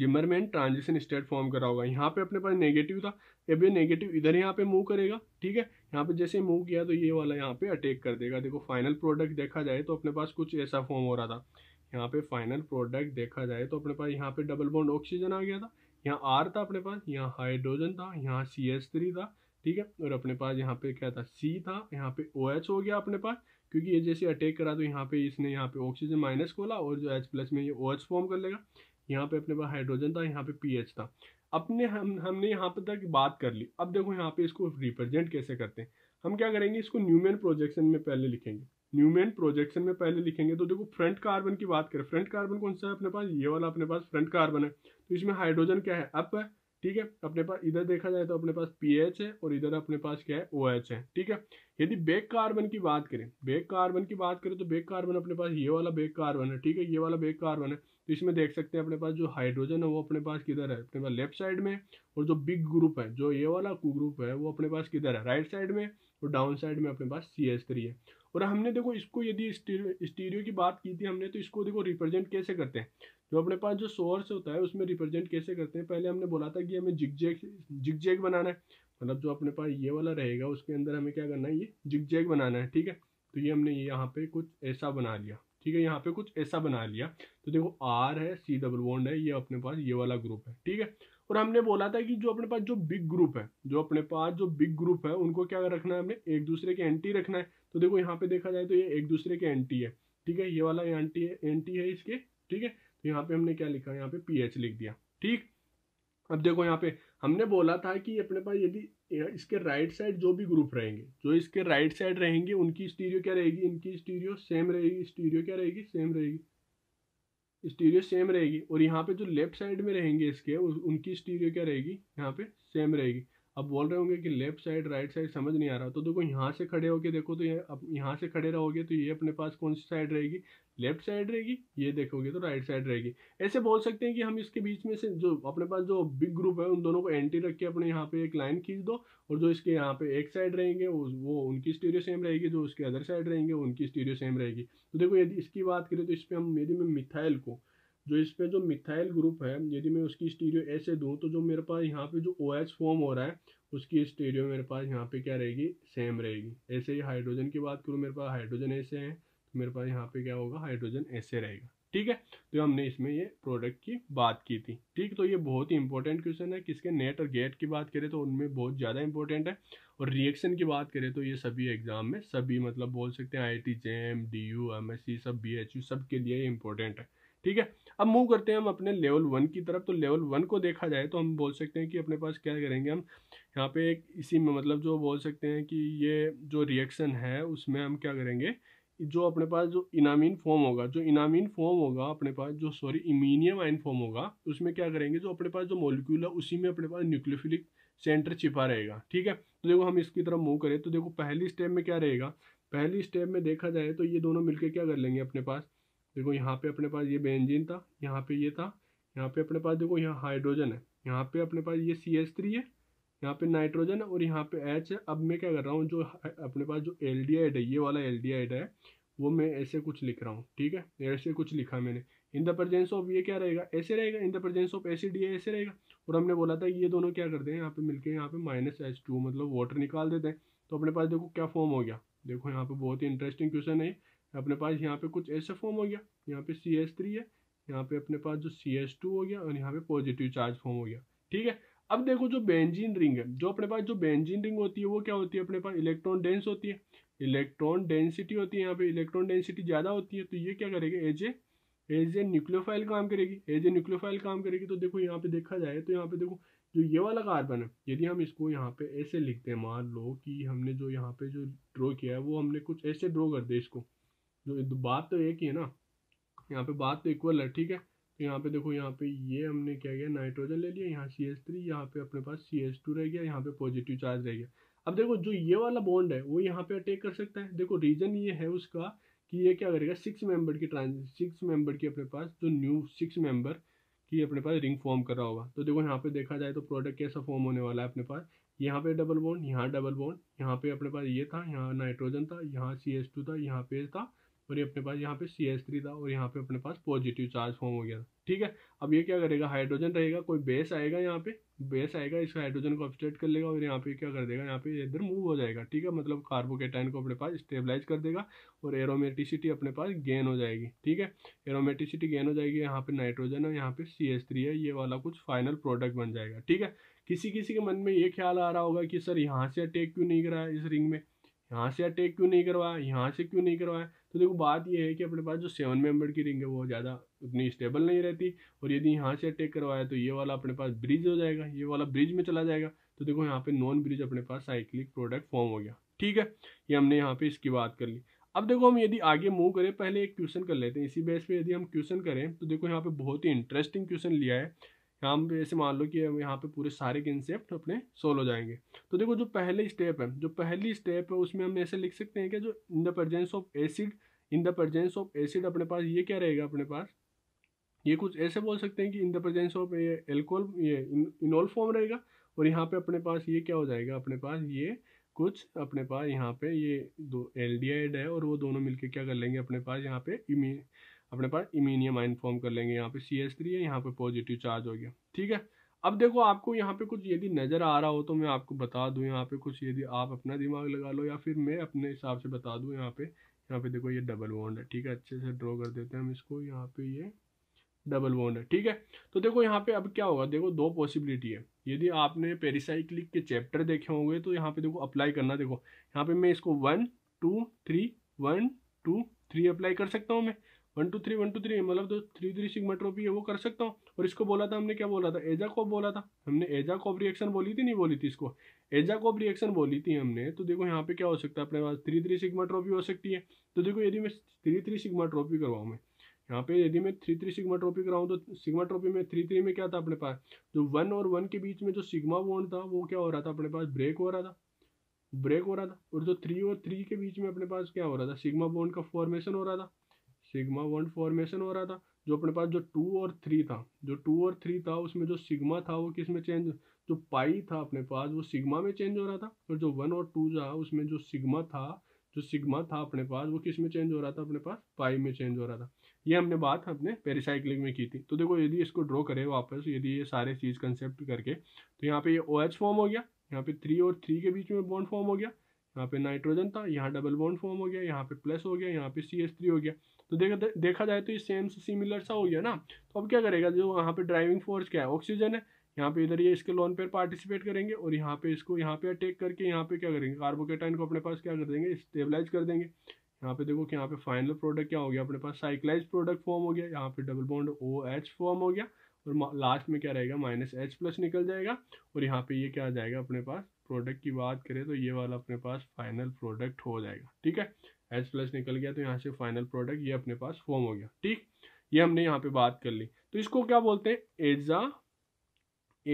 जिमरमैन ट्रांजिशन स्टेट फॉर्म करा होगा यहाँ पे अपने पास नेगेटिव था अब ये नेगेटिव इधर यहाँ पे मूव करेगा ठीक है यहाँ पे जैसे मूव किया तो ये वाला यहाँ पे अटैक कर देगा देखो फाइनल प्रोडक्ट देखा जाए तो अपने पास कुछ ऐसा फॉर्म हो रहा था यहाँ पे फाइनल प्रोडक्ट देखा जाए तो अपने पास यहाँ पे डबल बॉन्ड ऑक्सीजन आ गया था यहाँ आर था अपने पास यहाँ हाइड्रोजन था यहाँ सी एच थ्री था ठीक है और अपने पास यहाँ पे क्या था सी था यहाँ पे ओ OH एच हो गया अपने पास क्योंकि ये जैसे अटैक करा तो यहाँ पे इसने यहाँ पे ऑक्सीजन माइनस खोला और जो एच प्लस में ये ओ OH एच फॉर्म कर लेगा यहाँ पे अपने पास हाइड्रोजन था यहाँ पे पी एच था अपने हम हमने यहाँ पर तक बात कर ली अब देखो यहाँ पे इसको रिप्रेजेंट कैसे करते हैं हम क्या करेंगे इसको न्यूमेन प्रोजेक्शन में पहले लिखेंगे न्यूमेन प्रोजेक्शन में पहले लिखेंगे तो देखो फ्रंट कार्बन की बात करें फ्रंट कार्बन कौन सा है अपने पास ये वाला अपने पास फ्रंट कार्बन है तो इसमें हाइड्रोजन क्या है अप है ठीक है अपने पास इधर देखा जाए तो अपने पास पी है और इधर अपने पास क्या है ओ OH एच है ठीक है यदि बेक कार्बन की बात करें बेक कार्बन की बात करें तो बेक कार्बन अपने पास ये वाला बेक कार्बन है ठीक है ये वाला बेक कार्बन है इसमें देख सकते हैं अपने पास जो हाइड्रोजन है वो अपने पास किधर है अपने पास लेफ्ट साइड में और जो बिग ग्रुप है जो ये वाला ग्रुप है वो अपने पास किधर है राइट साइड में और डाउन साइड में अपने पास सी एस थ्री है और हमने देखो इसको यदि स्टीरियो की बात की थी हमने तो इसको देखो रिप्रेजेंट कैसे करते हैं जो अपने पास जो सोर्स होता है उसमें रिप्रेजेंट कैसे करते हैं पहले हमने बोला था कि हमें जिगजेग जिगजेग बनाना है मतलब जो अपने पास ये वाला रहेगा उसके अंदर हमें क्या करना है ये जिगजेग बनाना है ठीक है तो ये हमने यहाँ पे कुछ ऐसा बना लिया ठीक है यहाँ पे कुछ ऐसा बना लिया तो देखो आर है सी डबल बॉन्ड है ये अपने पास ये वाला ग्रुप है ठीक है और हमने बोला था कि जो अपने पास जो बिग ग्रुप है जो अपने पास जो बिग ग्रुप है उनको क्या रखना है हमने एक दूसरे के एंटी रखना है तो देखो यहाँ पे देखा जाए तो ये एक दूसरे के एंटी है ठीक है ये वाला एंटी है एंटी है इसके ठीक है तो यहाँ पे हमने क्या लिखा यहाँ पे पी लिख दिया ठीक अब देखो यहाँ पे हमने बोला था कि अपने पास यदि इसके राइट साइड जो भी ग्रुप रहेंगे जो इसके राइट साइड रहेंगे उनकी स्टीरियो क्या रहेगी इनकी स्टीरियो सेम रहेगी स्टीरियो क्या रहेगी सेम रहेगी स्टीरियो सेम रहेगी और यहाँ पे जो लेफ्ट साइड में रहेंगे इसके उनकी स्टीरियो क्या रहेगी यहाँ पे सेम रहेगी अब बोल रहे होंगे कि लेफ्ट साइड राइट साइड समझ नहीं आ रहा तो देखो यहाँ से खड़े होके देखो तो ये अब यहाँ से खड़े रहोगे तो ये अपने पास कौन सी साइड रहेगी लेफ्ट साइड रहेगी ये देखोगे तो राइट साइड रहेगी ऐसे बोल सकते हैं कि हम इसके बीच में से जो अपने पास जो बिग ग्रुप है उन दोनों को एंटी रख के अपने यहाँ पे एक लाइन खींच दो और जो इसके यहाँ पे एक साइड रहेंगे वो उनकी स्टीरियो सेम रहेगी जो उसके अदर साइड रहेंगे उनकी स्टीरियो सेम रहेगी तो देखो यदि इसकी बात करें तो इस पर हम यदि मैं मिथाइल को जो इस पे जो मिथाइल ग्रुप है यदि मैं उसकी स्टीरियो ऐसे दूँ तो जो मेरे पास यहाँ पे जो ओ OH फॉर्म हो रहा है उसकी स्टीरियो मेरे पास यहाँ पे क्या रहेगी सेम रहेगी ऐसे ही हाइड्रोजन की बात करूँ मेरे पास हाइड्रोजन ऐसे हैं तो मेरे पास यहाँ पे क्या होगा हाइड्रोजन ऐसे रहेगा ठीक है तो हमने इसमें ये प्रोडक्ट की बात की थी ठीक तो ये बहुत ही इंपॉर्टेंट क्वेश्चन है किसके नेट और गेट की बात करें तो उनमें बहुत ज़्यादा इंपॉर्टेंट है और रिएक्शन की बात करें तो ये सभी एग्जाम में सभी मतलब बोल सकते हैं I T JAM D U M S C सब बी एच यू सब के लिए इंपॉर्टेंट है ठीक है अब मूव करते हैं हम अपने लेवल वन की तरफ तो लेवल वन को देखा जाए तो हम बोल सकते हैं कि अपने पास क्या करेंगे हम यहाँ पे एक इसी में मतलब जो बोल सकते हैं कि ये जो रिएक्शन है उसमें हम क्या करेंगे जो अपने पास जो इनामिन फॉर्म होगा जो इनामिन फॉर्म होगा अपने पास जो सॉरी इमीनियम आइन फॉर्म होगा उसमें क्या करेंगे जो अपने पास जो मोलिक्यूल है उसी में अपने पास न्यूक्लियोफिलिक सेंटर छिपा रहेगा ठीक है तो देखो हम इसकी तरफ मूव करें तो देखो पहली स्टेप में क्या रहेगा पहली स्टेप में देखा जाए तो ये दोनों मिलकर क्या कर लेंगे अपने पास देखो यहाँ पे अपने पास ये बेंजीन था यहाँ पे ये था यहाँ पे अपने पास देखो यहाँ हाइड्रोजन है यहाँ पे अपने पास ये सी एच थ्री है यहाँ पे नाइट्रोजन है और यहाँ पे एच है अब मैं क्या कर रहा हूँ जो अपने पास जो एल डी है ये वाला एल डी है वो मैं ऐसे कुछ लिख रहा हूँ ठीक है ऐसे कुछ लिखा मैंने इन द प्रजेंस ऑफ ये क्या रहेगा ऐसे रहेगा in the presence of acid ये ऐसे रहेगा और हमने बोला था ये दोनों क्या करते हैं यहाँ पे मिलके यहाँ पे माइनस एच टू मतलब वाटर निकाल देते हैं तो अपने पास देखो क्या फॉर्म हो गया देखो यहाँ पे बहुत ही इंटरेस्टिंग क्वेश्चन है अपने पास यहाँ पे कुछ ऐसे फॉर्म हो गया यहाँ पे सी एस थ्री है यहाँ पे अपने पास जो सी एस टू हो गया और यहाँ पे पॉजिटिव चार्ज फॉर्म हो गया ठीक है अब देखो जो बेंजीन रिंग है जो अपने पास जो बेंजीन रिंग होती है वो क्या होती है अपने पास इलेक्ट्रॉन डेंस होती है इलेक्ट्रॉन डेंसिटी होती है यहाँ पे इलेक्ट्रॉन डेंसिटी ज़्यादा होती है तो ये क्या करेगा as a as a nucleophile काम करेगी एज ए न्यूक्लियोफाइल काम करेगी तो देखो यहाँ पे देखा जाए तो यहाँ पे देखो जो ये वाला कार्बन है यदि हम इसको यहाँ पे ऐसे लिखते हैं मान लो कि हमने जो यहाँ पे जो ड्रॉ किया है वो हमने कुछ ऐसे ड्रॉ कर दे इसको जो बात तो एक ही है ना यहाँ पे बात तो इक्वल है ठीक है तो यहाँ पे देखो यहाँ पे ये हमने क्या किया नाइट्रोजन ले लिया यहाँ सी एस थ्री यहाँ पे अपने पास सी एस टू रह गया यहाँ पे पॉजिटिव चार्ज रह गया अब देखो जो ये वाला बॉन्ड है वो यहाँ पे अटैक कर सकता है देखो रीजन ये है उसका कि ये क्या करेगा सिक्स मेंबर की ट्रांस सिक्स मेंबर की अपने पास जो न्यू सिक्स मेंबर की अपने पास रिंग फॉर्म कर रहा होगा तो देखो यहाँ पे देखा जाए तो प्रोडक्ट कैसा फॉर्म होने वाला है अपने पास यहाँ पे डबल बॉन्ड यहाँ डबल बॉन्ड यहाँ पे अपने पास ये था यहाँ नाइट्रोजन था यहाँ सी एस टू था यहाँ पे था और ये अपने पास यहाँ पे सी एस थ्री था और यहाँ पे अपने पास पॉजिटिव चार्ज फॉर्म हो गया था ठीक है अब ये क्या करेगा हाइड्रोजन रहेगा कोई बेस आएगा यहाँ पे बेस आएगा इसका हाइड्रोजन को अपस्टेट कर लेगा और यहाँ पे क्या कर देगा यहाँ पे इधर मूव हो जाएगा ठीक है मतलब कार्बोकेटाइन को अपने पास स्टेबलाइज कर देगा और एरोमेटिसिटी अपने पास गेन हो जाएगी ठीक है एरोमेटिसिटी गेन हो जाएगी यहाँ पे नाइट्रोजन है यहाँ पे सी एस थ्री है ये वाला कुछ फाइनल प्रोडक्ट बन जाएगा ठीक है किसी किसी के मन में ये ख्याल आ रहा होगा कि सर यहाँ से अटैक क्यों नहीं कराया इस रिंग में यहाँ से अटैक क्यों नहीं करवाया यहाँ से क्यों नहीं करवाया तो देखो बात यह है कि अपने पास जो सेवन मेंबर की रिंग है वो ज़्यादा उतनी स्टेबल नहीं रहती और यदि यहाँ से अटैक करवाया तो ये वाला अपने पास ब्रिज हो जाएगा ये वाला ब्रिज में चला जाएगा तो देखो यहाँ पे नॉन ब्रिज अपने पास साइक्लिक प्रोडक्ट फॉर्म हो गया ठीक है ये हमने यहाँ पे इसकी बात कर ली अब देखो हम यदि आगे मूव करें पहले एक क्वेश्चन कर लेते हैं इसी बेस पर यदि हम क्वेश्चन करें तो देखो यहाँ पे बहुत ही इंटरेस्टिंग क्वेश्चन लिया है हम ऐसे मान लो कि हम यहाँ पे पूरे सारे कंसेप्ट अपने सोल्व हो जाएंगे तो देखो जो पहले स्टेप है जो पहली स्टेप है उसमें हम ऐसे लिख सकते हैं कि जो in the presence of acid in the presence of acid अपने पास ये क्या रहेगा अपने पास ये कुछ ऐसे बोल सकते हैं कि इन द प्रजेंस ऑफ ये एल्कोहल ये इनोल फॉर्म रहेगा और यहाँ पे अपने पास ये क्या हो जाएगा अपने पास ये कुछ अपने पास यहाँ पे ये दो एल है और वो दोनों मिलके क्या कर लेंगे अपने पास यहाँ पे इमी अपने पास इमीनियम आइन फॉर्म कर लेंगे यहाँ पे सी एस थ्री है यहाँ पे पॉजिटिव चार्ज हो गया ठीक है अब देखो आपको यहाँ पे कुछ यदि नज़र आ रहा हो तो मैं आपको बता दूँ यहाँ पे कुछ यदि आप अपना दिमाग लगा लो या फिर मैं अपने हिसाब से बता दूँ यहाँ पे यहाँ पे देखो ये डबल वॉन्ड है ठीक है अच्छे से ड्रॉ कर देते हैं हम इसको यहाँ पे ये डबल वॉन्ड है ठीक है तो देखो यहाँ पे अब क्या होगा देखो दो पॉसिबिलिटी है यदि आपने पेरिसाइक्लिक के चैप्टर देखे होंगे तो यहाँ पे देखो अप्लाई करना देखो यहाँ पे मैं इसको one two three one two three apply कर सकता हूँ मैं one two three one two three मतलब तो थ्री थ्री सिग्मा ट्रोपी है वो कर सकता हूँ और इसको बोला था हमने क्या बोला था एजा कोप बोला था हमने एजा कोप रिएक्शन बोली थी नहीं बोली थी इसको एजा कोप रिएक्शन बोली थी हमने तो देखो यहाँ पे क्या हो सकता है अपने पास थ्री थ्री सिग्मा ट्रॉफी हो सकती है तो देखो यदि मैं थ्री थ्री सिग्मा ट्रॉफी करवाऊँ मैं यहाँ पे यदि मैं थ्री थ्री सिग्मा ट्रॉफी कराऊँ तो सिग्मा ट्रॉफी में थ्री थ्री में क्या था अपने पास जो वन और वन के बीच में जो सिग्मा बॉन्ड था वो क्या हो रहा था अपने पास ब्रेक हो रहा था ब्रेक हो रहा था और जो थ्री और थ्री के बीच में अपने पास क्या हो रहा था सिग्मा बॉन्ड का फॉर्मेशन हो रहा था सिग्मा वन फॉर्मेशन हो रहा था जो अपने पास जो टू और थ्री था जो टू और थ्री था उसमें जो सिग्मा था वो किस में चेंज जो पाई था अपने पास वो सिग्मा में चेंज हो रहा था और जो वन और टू था उसमें जो सिग्मा था जो सिग्मा था अपने पास वो किस में चेंज हो रहा था अपने पास पाई में चेंज हो रहा था ये हमने बात अपने पेरिसाइक्लिक में की थी तो देखो यदि इसको ड्रॉ करें वापस यदि ये सारे चीज़ कंसेप्ट करके तो यहाँ पे ये ओ OH फॉर्म हो गया यहाँ पे थ्री और थ्री के बीच में बॉन्ड फॉर्म हो गया यहाँ पे नाइट्रोजन था यहाँ डबल बॉन्ड फॉर्म हो गया यहाँ पे प्लस हो गया यहाँ पे सी एस थ्री हो गया तो देखा देखा जाए तो ये सेम सिमिलर सा हो गया ना तो अब क्या करेगा जो यहाँ पे ड्राइविंग फोर्स क्या है ऑक्सीजन है यहाँ पे इधर ये इसके लोन पेयर पार्टिसिपेट करेंगे और यहाँ पे इसको यहाँ पे अटेक करके यहाँ पे क्या करेंगे कार्बोकेटाइन को अपने पास क्या कर देंगे स्टेबलाइज कर देंगे यहाँ पे देखो कि यहाँ पे फाइनल प्रोडक्ट क्या हो गया अपने पास साइक्लाइज प्रोडक्ट फॉर्म हो गया यहाँ पे double bond O H form हो गया और लास्ट में क्या रहेगा माइनस एच प्लस निकल जाएगा और यहाँ पे ये क्या आ जाएगा अपने पास प्रोडक्ट की बात करें तो ये वाला अपने पास फाइनल प्रोडक्ट हो जाएगा ठीक है एच प्लस निकल गया तो यहाँ से फाइनल प्रोडक्ट ये अपने पास फॉर्म हो गया ठीक ये हमने यहाँ पे बात कर ली तो इसको क्या बोलते हैं aza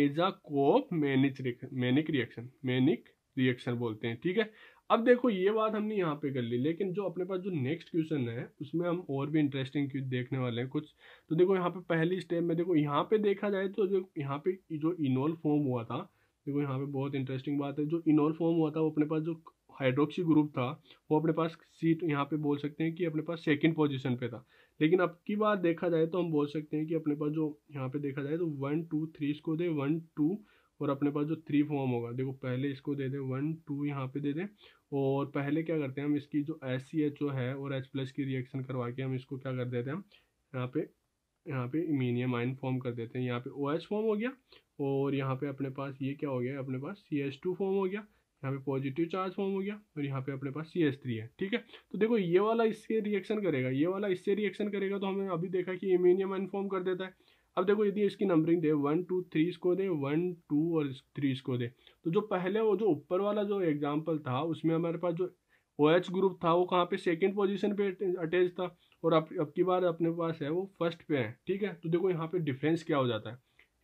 aza Cope Mannich Mannich reaction Mannich reaction बोलते हैं ठीक है अब देखो ये बात हमने यहाँ पे कर ली लेकिन जो अपने पास जो नेक्स्ट क्वेश्चन है उसमें हम और भी इंटरेस्टिंग देखने वाले हैं कुछ तो देखो यहाँ पे पहली स्टेप में देखो यहाँ पे देखा जाए तो जो यहाँ पे जो इनोल फॉर्म हुआ था देखो यहाँ पे बहुत इंटरेस्टिंग बात है जो इनोल फॉर्म हुआ था वो अपने पास जो हाइड्रोक्सी ग्रुप था वो अपने पास सीट यहाँ पे बोल सकते हैं कि अपने पास सेकंड पोजीशन पे था लेकिन अब की बार देखा जाए तो हम बोल सकते हैं कि अपने पास जो यहाँ पे देखा जाए तो वन टू थ्री इसको दे वन टू और अपने पास जो थ्री फॉर्म होगा देखो पहले इसको दे दें वन टू यहाँ पे दे दें और पहले क्या करते हैं हम इसकी जो एस सी एच ओ है और एच प्लस की रिएक्शन करवा के हम इसको क्या कर देते हैं हम यहाँ पे यहाँ पे इमीनियम आइन फॉर्म कर देते हैं यहाँ पे ओ OH एच फॉर्म हो गया और यहाँ पे अपने पास ये क्या हो गया अपने पास सी एच टू फॉर्म हो गया यहाँ पे पॉजिटिव चार्ज फॉर्म हो गया और यहाँ पे अपने पास सी एस थ्री है ठीक है तो देखो ये वाला इससे रिएक्शन करेगा ये वाला इससे रिएक्शन करेगा तो हमने अभी देखा कि एमीनियम अनफॉर्म कर देता है अब देखो यदि इसकी नंबरिंग दे वन टू थ्री इसको दे वन टू और थ्री इसको दे तो जो पहले वो जो ऊपर वाला जो एग्जाम्पल था उसमें हमारे पास जो ओ OH ग्रुप था वो कहाँ पे सेकेंड पोजिशन पे अटैच था और अब अब की बार अपने पास है वो फर्स्ट पे है ठीक है तो देखो यहाँ पे डिफरेंस क्या हो जाता है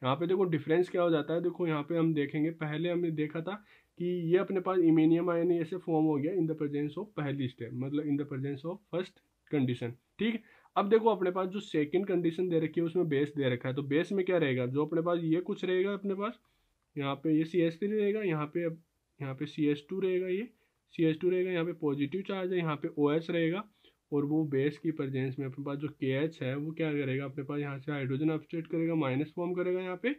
यहाँ पे देखो डिफरेंस क्या हो जाता है देखो यहाँ पे हम देखेंगे पहले हमने देखा था कि ये अपने पास इमेनियम आयन ऐसे फॉर्म हो गया इन द प्रेजेंस ऑफ पहली स्टेप मतलब in the presence of first condition ठीक अब देखो अपने पास जो सेकंड कंडीशन दे रखी है उसमें बेस दे रखा है तो बेस में क्या रहेगा जो अपने पास ये कुछ रहेगा अपने पास यहाँ पे ये सी एस थ्री रहेगा यहाँ पे यहाँ पे सी एस टू रहेगा ये सी एस टू रहेगा यहाँ पे पॉजिटिव चार्ज है यहाँ पे ओ एच रहेगा और वो बेस की प्रजेंस में अपने पास जो के एच है वो क्या करेगा अपने पास यहाँ से हाइड्रोजन अपस्टेट करेगा माइनस फॉर्म करेगा यहाँ पे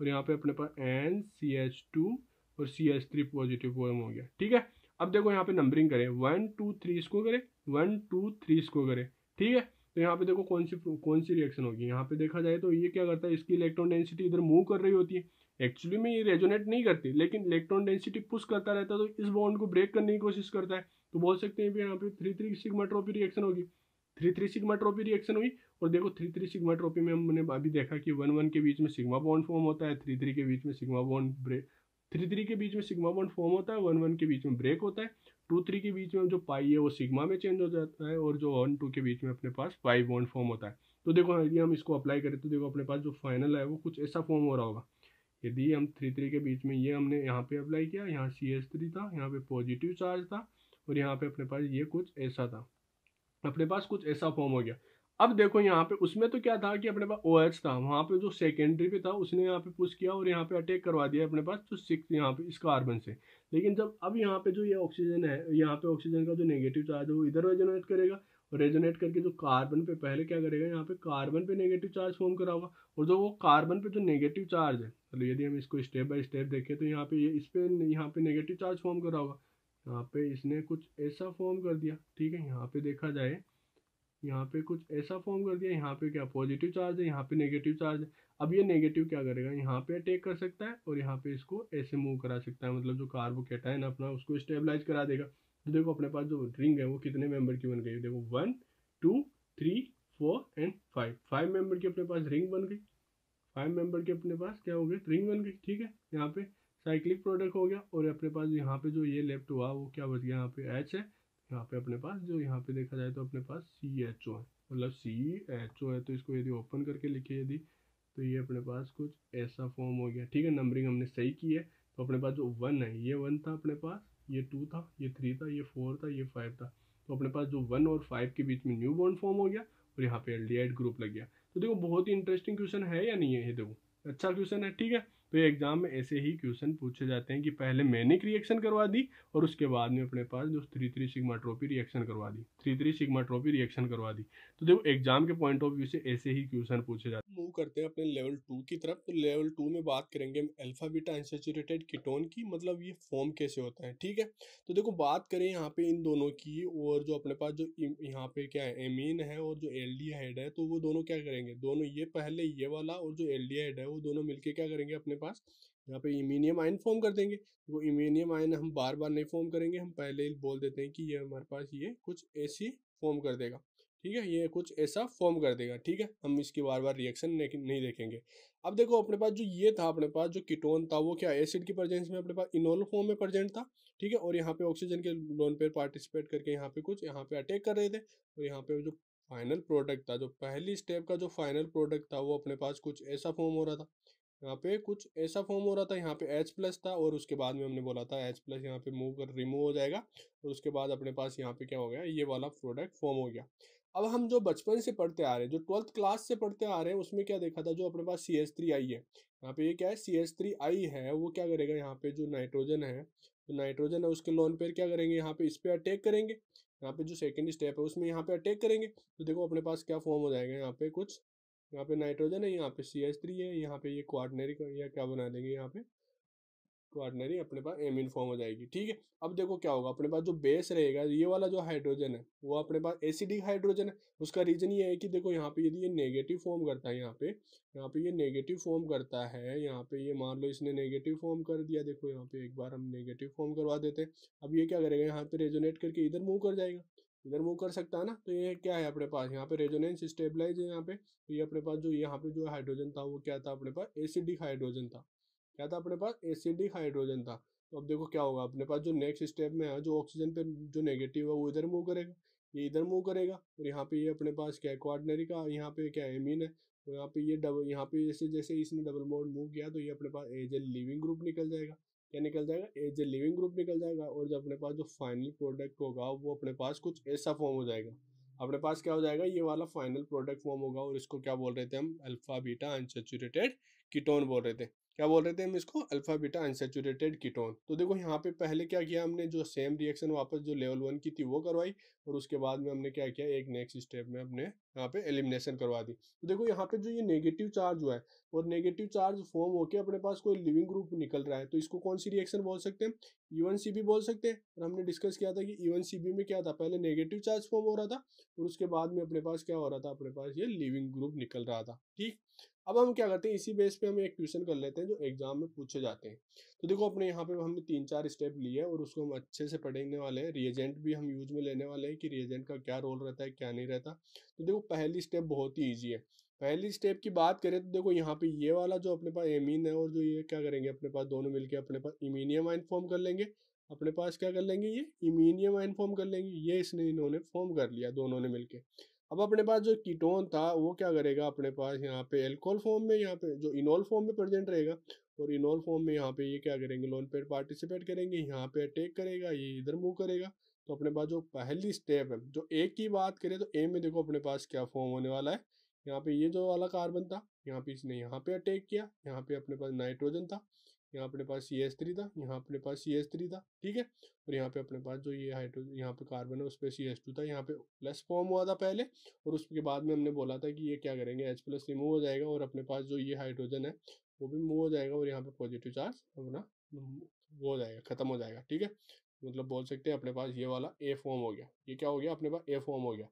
और यहाँ पे अपने पास एन सी एच टू और C S three positive form हो गया ठीक है अब देखो यहाँ पे नंबरिंग करें वन टू थ्री इसको करें वन टू थ्री इसको करें ठीक है तो यहाँ पे देखो कौन सी कौन सी रिएक्शन होगी यहाँ पे देखा जाए तो ये क्या करता है इसकी इलेक्ट्रॉन डेंसिटी इधर मूव कर रही होती है एक्चुअली में ये रेजोनेट नहीं करती लेकिन इलेक्ट्रॉन डेंसिटी पुश करता रहता है तो इस बॉन्ड को ब्रेक करने की कोशिश करता है तो बोल सकते हैं यहाँ पे थ्री थ्री सिग्माट्रोपी रिएक्शन होगी थ्री थ्री सिग्माट्रोपी रिएक्शन हुई और देखो थ्री थ्री सिग्माट्रोपी में हमने अभी देखा कि वन वन के बीच में सिग्मा बॉन्ड फॉर्म होता है थ्री थ्री के बीच में sigma bond break three three के बीच में सिग्मा बॉन्ड फॉर्म होता है वन वन के बीच में ब्रेक होता है टू थ्री के बीच में जो पाई है वो सिग्मा में चेंज हो जाता है और जो वन टू के बीच में अपने पास फाइव बॉन्ड फॉर्म होता है तो देखो हाँ, यदि हम इसको अप्लाई करें तो देखो अपने पास जो फाइनल है वो कुछ ऐसा फॉर्म हो रहा होगा यदि हम थ्री थ्री के बीच में ये हमने यहाँ पे अप्लाई किया यहाँ सी एस थ्री था यहाँ पे पॉजिटिव चार्ज था और यहाँ पे अपने पास ये कुछ ऐसा था अपने पास कुछ ऐसा फॉर्म हो गया अब देखो यहाँ पे उसमें तो क्या था कि अपने पास ओ OH था वहाँ पे जो सेकेंडरी पे था उसने यहाँ पे पुश किया और यहाँ पे अटैक करवा दिया अपने पास तो सिक्स यहाँ पे इस कार्बन से लेकिन जब अब यहाँ पे जो ये ऑक्सीजन है यहाँ पे ऑक्सीजन का जो नेगेटिव चार्ज है वो इधर रेजोनेट करेगा और रेजोनेट करके जो कार्बन पे पहले क्या करेगा यहाँ पे कार्बन पे नेगेटिव चार्ज फॉर्म करा हुआ और जो वो कार्बन पे जो नेगेटिव चार्ज है मतलब यदि हम इसको स्टेप बाय स्टेप देखें तो यहाँ पे ये इस पर यहाँ पे नेगेटिव चार्ज फॉर्म करा हुआ यहाँ पे इसने कुछ ऐसा फॉर्म कर दिया ठीक है यहाँ पे देखा जाए यहाँ पे कुछ ऐसा फॉर्म कर दिया यहाँ पे क्या पॉजिटिव चार्ज है यहाँ पे नेगेटिव चार्ज है अब ये नेगेटिव क्या करेगा यहाँ पे अटैक कर सकता है और यहाँ पे इसको ऐसे मूव करा सकता है मतलब जो ना अपना उसको स्टेबलाइज करा देगा तो देखो अपने पास जो रिंग है वो कितने मेंबर की बन गई देखो one two three four and five five member की अपने पास रिंग बन गई फाइव मेंबर के अपने पास क्या हो गया रिंग बन गई ठीक है यहाँ पे साइक्लिक प्रोडक्ट हो गया और अपने पास यहाँ पे जो ये लेफ्ट हुआ वो क्या बच गया यहाँ पे एच है यहाँ पे अपने पास जो यहाँ पे देखा जाए तो अपने पास सी एच ओ है मतलब सी एच ओ है तो इसको यदि ओपन करके लिखे यदि तो ये अपने पास कुछ ऐसा फॉर्म हो गया ठीक है नंबरिंग हमने सही की है तो अपने पास जो वन है ये वन था अपने पास ये टू था ये थ्री था ये फोर था ये फाइव था तो अपने पास जो वन और फाइव के बीच में न्यू बॉन्ड फॉर्म हो गया और यहाँ पे एल ग्रुप लग गया तो देखो बहुत ही इंटरेस्टिंग क्वेश्चन है या नहीं है ये देखो अच्छा क्वेश्चन है ठीक है तो एग्ज़ाम में ऐसे ही क्वेश्चन पूछे जाते हैं कि पहले मैनिक रिएक्शन करवा दी और उसके बाद में अपने पास जो three three sigmatropic reaction करवा दी three three sigmatropic reaction करवा दी तो देखो एग्जाम के पॉइंट ऑफ व्यू से ऐसे ही क्वेश्चन पूछे जाते हैं मूव करते हैं अपने लेवल टू की तरफ तो लेवल टू में बात करेंगे हम एल्फाबीटा इंसेचुरेटेड किटोन की मतलब ये फॉर्म कैसे होता है ठीक है तो देखो बात करें यहाँ पे इन दोनों की और जो अपने पास जो यहाँ पे क्या है एमिन है और जो एल हेड है तो वो दोनों क्या करेंगे दोनों ये पहले ये वाला और जो एल हेड है वो दोनों मिलकर क्या करेंगे अपने अपने पास यहाँ पे इमीनियम आयन फॉर्म कर देंगे वो इमीनियम आयन हम बार बार नहीं फॉर्म करेंगे हम पहले ही बोल देते हैं कि ये हमारे पास ये कुछ ऐसी फॉर्म कर देगा ठीक है ये कुछ ऐसा फॉर्म कर देगा ठीक है हम इसकी बार बार रिएक्शन नहीं देखेंगे अब देखो अपने पास जो ये था अपने पास जो कीटोन था वो क्या एसिड की प्रेजेंस में अपने पास इनोल फॉर्म में प्रजेंट था ठीक है और यहाँ पे ऑक्सीजन के लोन पे पार्टिसिपेट करके यहाँ पे कुछ यहाँ पे अटैक कर रहे थे और यहाँ पे जो फाइनल प्रोडक्ट था जो पहली स्टेप का जो फाइनल प्रोडक्ट था वो अपने पास कुछ ऐसा फॉर्म हो रहा था यहाँ पे कुछ ऐसा फॉर्म हो रहा था यहाँ पे एच प्लस था और उसके बाद में हमने बोला था एच प्लस यहाँ पे मूव कर रिमूव हो जाएगा और उसके बाद अपने पास यहाँ पे क्या हो गया ये वाला प्रोडक्ट फॉर्म हो गया अब हम जो बचपन से पढ़ते आ रहे हैं जो ट्वेल्थ क्लास से पढ़ते आ रहे हैं उसमें क्या देखा था जो अपने पास सी एस थ्री आई है यहाँ पे ये क्या है सी एस थ्री आई है वो क्या करेगा यहाँ पे जो नाइट्रोजन है जो नाइट्रोजन है उसके लोन पेयर क्या करेंगे यहाँ पे इस पर अटैक करेंगे यहाँ पे जो सेकेंड स्टेप है उसमें यहाँ पे अटैक करेंगे तो देखो अपने पास क्या फॉर्म हो जाएगा यहाँ पे कुछ यहाँ पे नाइट्रोजन है यहाँ पे सी एच थ्री है यहाँ पे ये क्वार्टनरी या क्या बना देंगे यहाँ पे क्वार्टनरी अपने पास एमिन फॉर्म हो जाएगी ठीक है अब देखो क्या होगा अपने पास जो बेस रहेगा ये वाला जो हाइड्रोजन है वो अपने पास एसिडिक हाइड्रोजन है उसका रीजन ये है कि देखो यहाँ पे यदि ये नेगेटिव फॉर्म करता है यहाँ पे यहाँ पे ये नेगेटिव फॉर्म करता है यहाँ पे ये मान लो इसने नेगेटिव फॉर्म कर दिया देखो यहाँ पे एक बार हम नेगेटिव फॉर्म करवा देते हैं अब ये क्या करेगा यहाँ पे रेजोनेट करके इधर मूव कर जाएगा इधर मूव कर सकता है ना तो ये क्या है अपने पास यहाँ पे रेजोनेंस स्टेबलाइज है यहाँ पे तो ये अपने पास जो यहाँ पे जो हाइड्रोजन था वो क्या था अपने पास एसिडिक हाइड्रोजन था क्या था अपने पास एसिडिक हाइड्रोजन था तो अब देखो क्या होगा अपने पास जो नेक्स्ट स्टेप में है जो ऑक्सीजन पे जो नेगेटिव है वो इधर मूव करेगा ये इधर मूव करेगा और यहाँ पे ये अपने पास क्या है का यहाँ पे क्या एमिन है तो यहाँ पे ये डबल यहाँ पे जैसे जैसे इसने डबल मोड मूव किया तो ये अपने पास एज ए लिविंग ग्रुप निकल जाएगा क्या निकल जाएगा एज ए लिविंग ग्रुप निकल जाएगा और जो अपने पास जो फाइनल प्रोडक्ट होगा वो अपने पास कुछ ऐसा फॉर्म हो जाएगा अपने पास क्या हो जाएगा ये वाला फाइनल प्रोडक्ट फॉर्म होगा और इसको क्या बोल रहे थे हम अल्फा बीटा अनसेचुरेटेड कीटोन बोल रहे थे क्या बोल रहे थे हम इसको अल्फा बीटा अनसेचुरेटेड कीटोन तो देखो यहाँ पे पहले क्या किया हमने जो सेम रिएक्शन वापस जो लेवल वन की थी वो करवाई और उसके बाद में हमने क्या किया एक नेक्स्ट स्टेप में हमने यहाँ पे एलिमिनेशन करवा दी तो देखो यहाँ पे जो ये नेगेटिव चार्ज हुआ है और नेगेटिव चार्ज फॉर्म होके अपने पास कोई लिविंग ग्रुप निकल रहा है तो इसको कौन सी रिएक्शन बोल सकते हैं ईवन e सी बोल सकते हैं और हमने डिस्कस किया था कि ईवन e सी में क्या था पहले नेगेटिव चार्ज फॉर्म हो रहा था और उसके बाद में अपने पास क्या हो रहा था अपने पास ये लिविंग ग्रुप निकल रहा था ठीक अब हम क्या करते हैं इसी बेस पे हम एक क्वेश्चन कर लेते हैं जो एग्जाम में पूछे जाते हैं तो देखो अपने यहाँ पे हमने तीन चार स्टेप लिए हैं और उसको हम अच्छे से पढ़ेंगे वाले हैं रिएजेंट भी हम यूज में लेने वाले हैं कि रिएजेंट का क्या रोल रहता है क्या नहीं रहता तो देखो पहली स्टेप बहुत ही ईजी है पहली स्टेप की बात करें तो देखो यहाँ पे ये वाला जो अपने पास एमीन है और जो ये क्या करेंगे अपने पास दोनों मिलके अपने पास इमीनियम आइन फॉर्म कर लेंगे अपने पास क्या कर लेंगे ये इमीनियम आइन फॉर्म कर लेंगे ये इसने इन्होंने फॉर्म कर लिया दोनों ने मिलकर अब अपने पास जो कीटोन था वो क्या करेगा अपने पास यहाँ पे एल्कोहल फॉर्म में यहाँ पे जो इनोल फॉर्म में प्रेजेंट रहेगा और इनोल फॉर्म में यहाँ पे ये यह क्या करेंगे लोन पेड पार्टिसिपेट करेंगे यहाँ पे अटैक करेगा ये इधर मूव करेगा तो अपने पास जो पहली स्टेप है जो ए की बात करें तो ए में देखो अपने पास क्या फॉर्म होने वाला है यहाँ पे ये जो वाला कार्बन था यहाँ पे इसने यहाँ पे अटैक किया यहाँ पे अपने पास नाइट्रोजन था यहाँ अपने पास सी एस थ्री था यहाँ अपने पास सी एस थ्री था ठीक है और यहाँ पे अपने पास जो ये हाइड्रोजन यहाँ पे कार्बन है उस पर सी एस टू था यहाँ पे प्लस फॉर्म हुआ था पहले और उसके बाद में हमने बोला था कि ये क्या करेंगे एच प्लस रिमूव हो जाएगा और अपने पास जो ये हाइड्रोजन है वो भी मूव हो जाएगा और यहाँ पे पॉजिटिव चार्ज अपना वो हो जाएगा खत्म हो जाएगा ठीक है मतलब बोल सकते हैं अपने पास ये वाला ए फॉर्म हो गया ये क्या हो गया अपने पास ए फॉर्म हो गया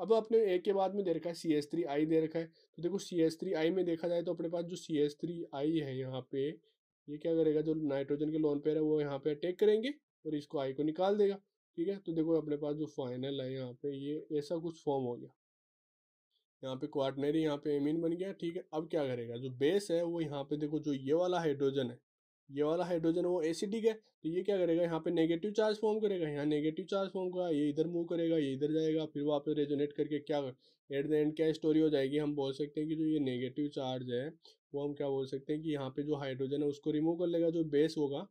अब अपने ए के बाद में दे रखा है सी एस थ्री आई दे रखा है तो देखो सी एस थ्री आई में देखा जाए तो अपने पास जो सी एस थ्री आई है यहाँ पे ये क्या करेगा जो नाइट्रोजन के लोन पेयर है वो यहाँ पे अटैक करेंगे और इसको आई को निकाल देगा ठीक है तो देखो अपने पास जो फाइनल है यहाँ पे ये ऐसा कुछ फॉर्म हो गया यहाँ पे क्वार्टनरी यहाँ पे एमिन बन गया ठीक है अब क्या करेगा जो बेस है वो यहाँ पे देखो जो ये वाला हाइड्रोजन है ये वाला हाइड्रोजन वो एसिडिक है तो ये क्या करेगा यहाँ पे नेगेटिव चार्ज फॉर्म करेगा यहाँ नेगेटिव चार्ज फॉर्म करेगा ये इधर मूव करेगा ये इधर जाएगा फिर वापस रेजोनेट करके क्या एट द एंड क्या स्टोरी हो जाएगी हम बोल सकते हैं कि जो ये नेगेटिव चार्ज है वो हम क्या बोल सकते हैं कि यहाँ पे जो हाइड्रोजन है उसको रिमूव कर लेगा जो बेस होगा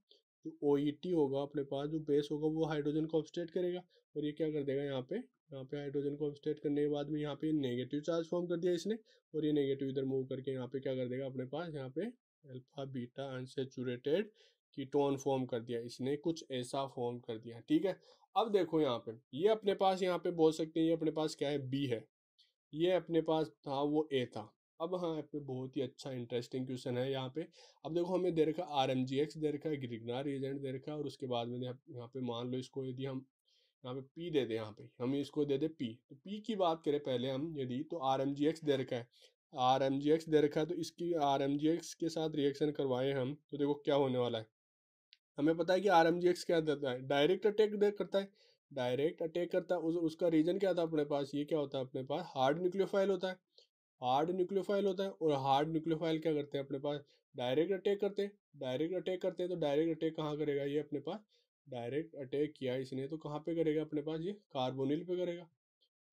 जो ओ e होगा अपने पास जो बेस होगा वो हाइड्रोजन को ऑब्स्टेट करेगा और ये क्या कर देगा यहाँ पे यहाँ पे हाइड्रोजन को ऑब्स्टेट करने के बाद में यहाँ पे नेगेटिव चार्ज फॉर्म कर दिया इसने और ये नेगेटिव इधर मूव करके यहाँ पे क्या कर देगा अपने पास यहाँ पे alpha beta unsaturated ketone form कर दिया इसने कुछ ऐसा फॉर्म कर दिया ठीक है अब देखो यहाँ पे ये अपने पास यहाँ पे बोल सकते हैं ये अपने पास क्या है बी है ये अपने पास था वो ए था अब हाँ यहाँ पे बहुत ही अच्छा इंटरेस्टिंग क्वेश्चन है यहाँ पे अब देखो हमें दे रखा आर एम जी एक्स दे रखा है ग्रिगनार एजेंट दे रखा है और उसके बाद में यहाँ पे मान लो इसको यदि हम यहाँ पे पी दे दे यहाँ पे हम इसको दे दे पी तो पी की बात करें पहले हम यदि तो आर एम जी एक्स दे रखा है आर एम जी एक्स दे रखा है तो इसकी आर एम जी एक्स के साथ रिएक्शन करवाएं हम तो देखो क्या होने वाला है हमें पता है कि आर एम जी एक्स क्या देता है डायरेक्ट अटैक करता है डायरेक्ट अटैक करता है उस, उसका रीजन क्या था अपने पास ये क्या होता है अपने पास हार्ड न्यूक्लियोफाइल होता है हार्ड न्यूक्लियोफाइल होता है और हार्ड न्यूक्लियोफाइल क्या करते हैं अपने पास डायरेक्ट अटैक करते हैं डायरेक्ट अटैक करते हैं तो डायरेक्ट अटैक कहाँ करेगा ये अपने पास डायरेक्ट अटैक किया इसने तो कहाँ पे करेगा अपने पास ये कार्बोनिल पे करेगा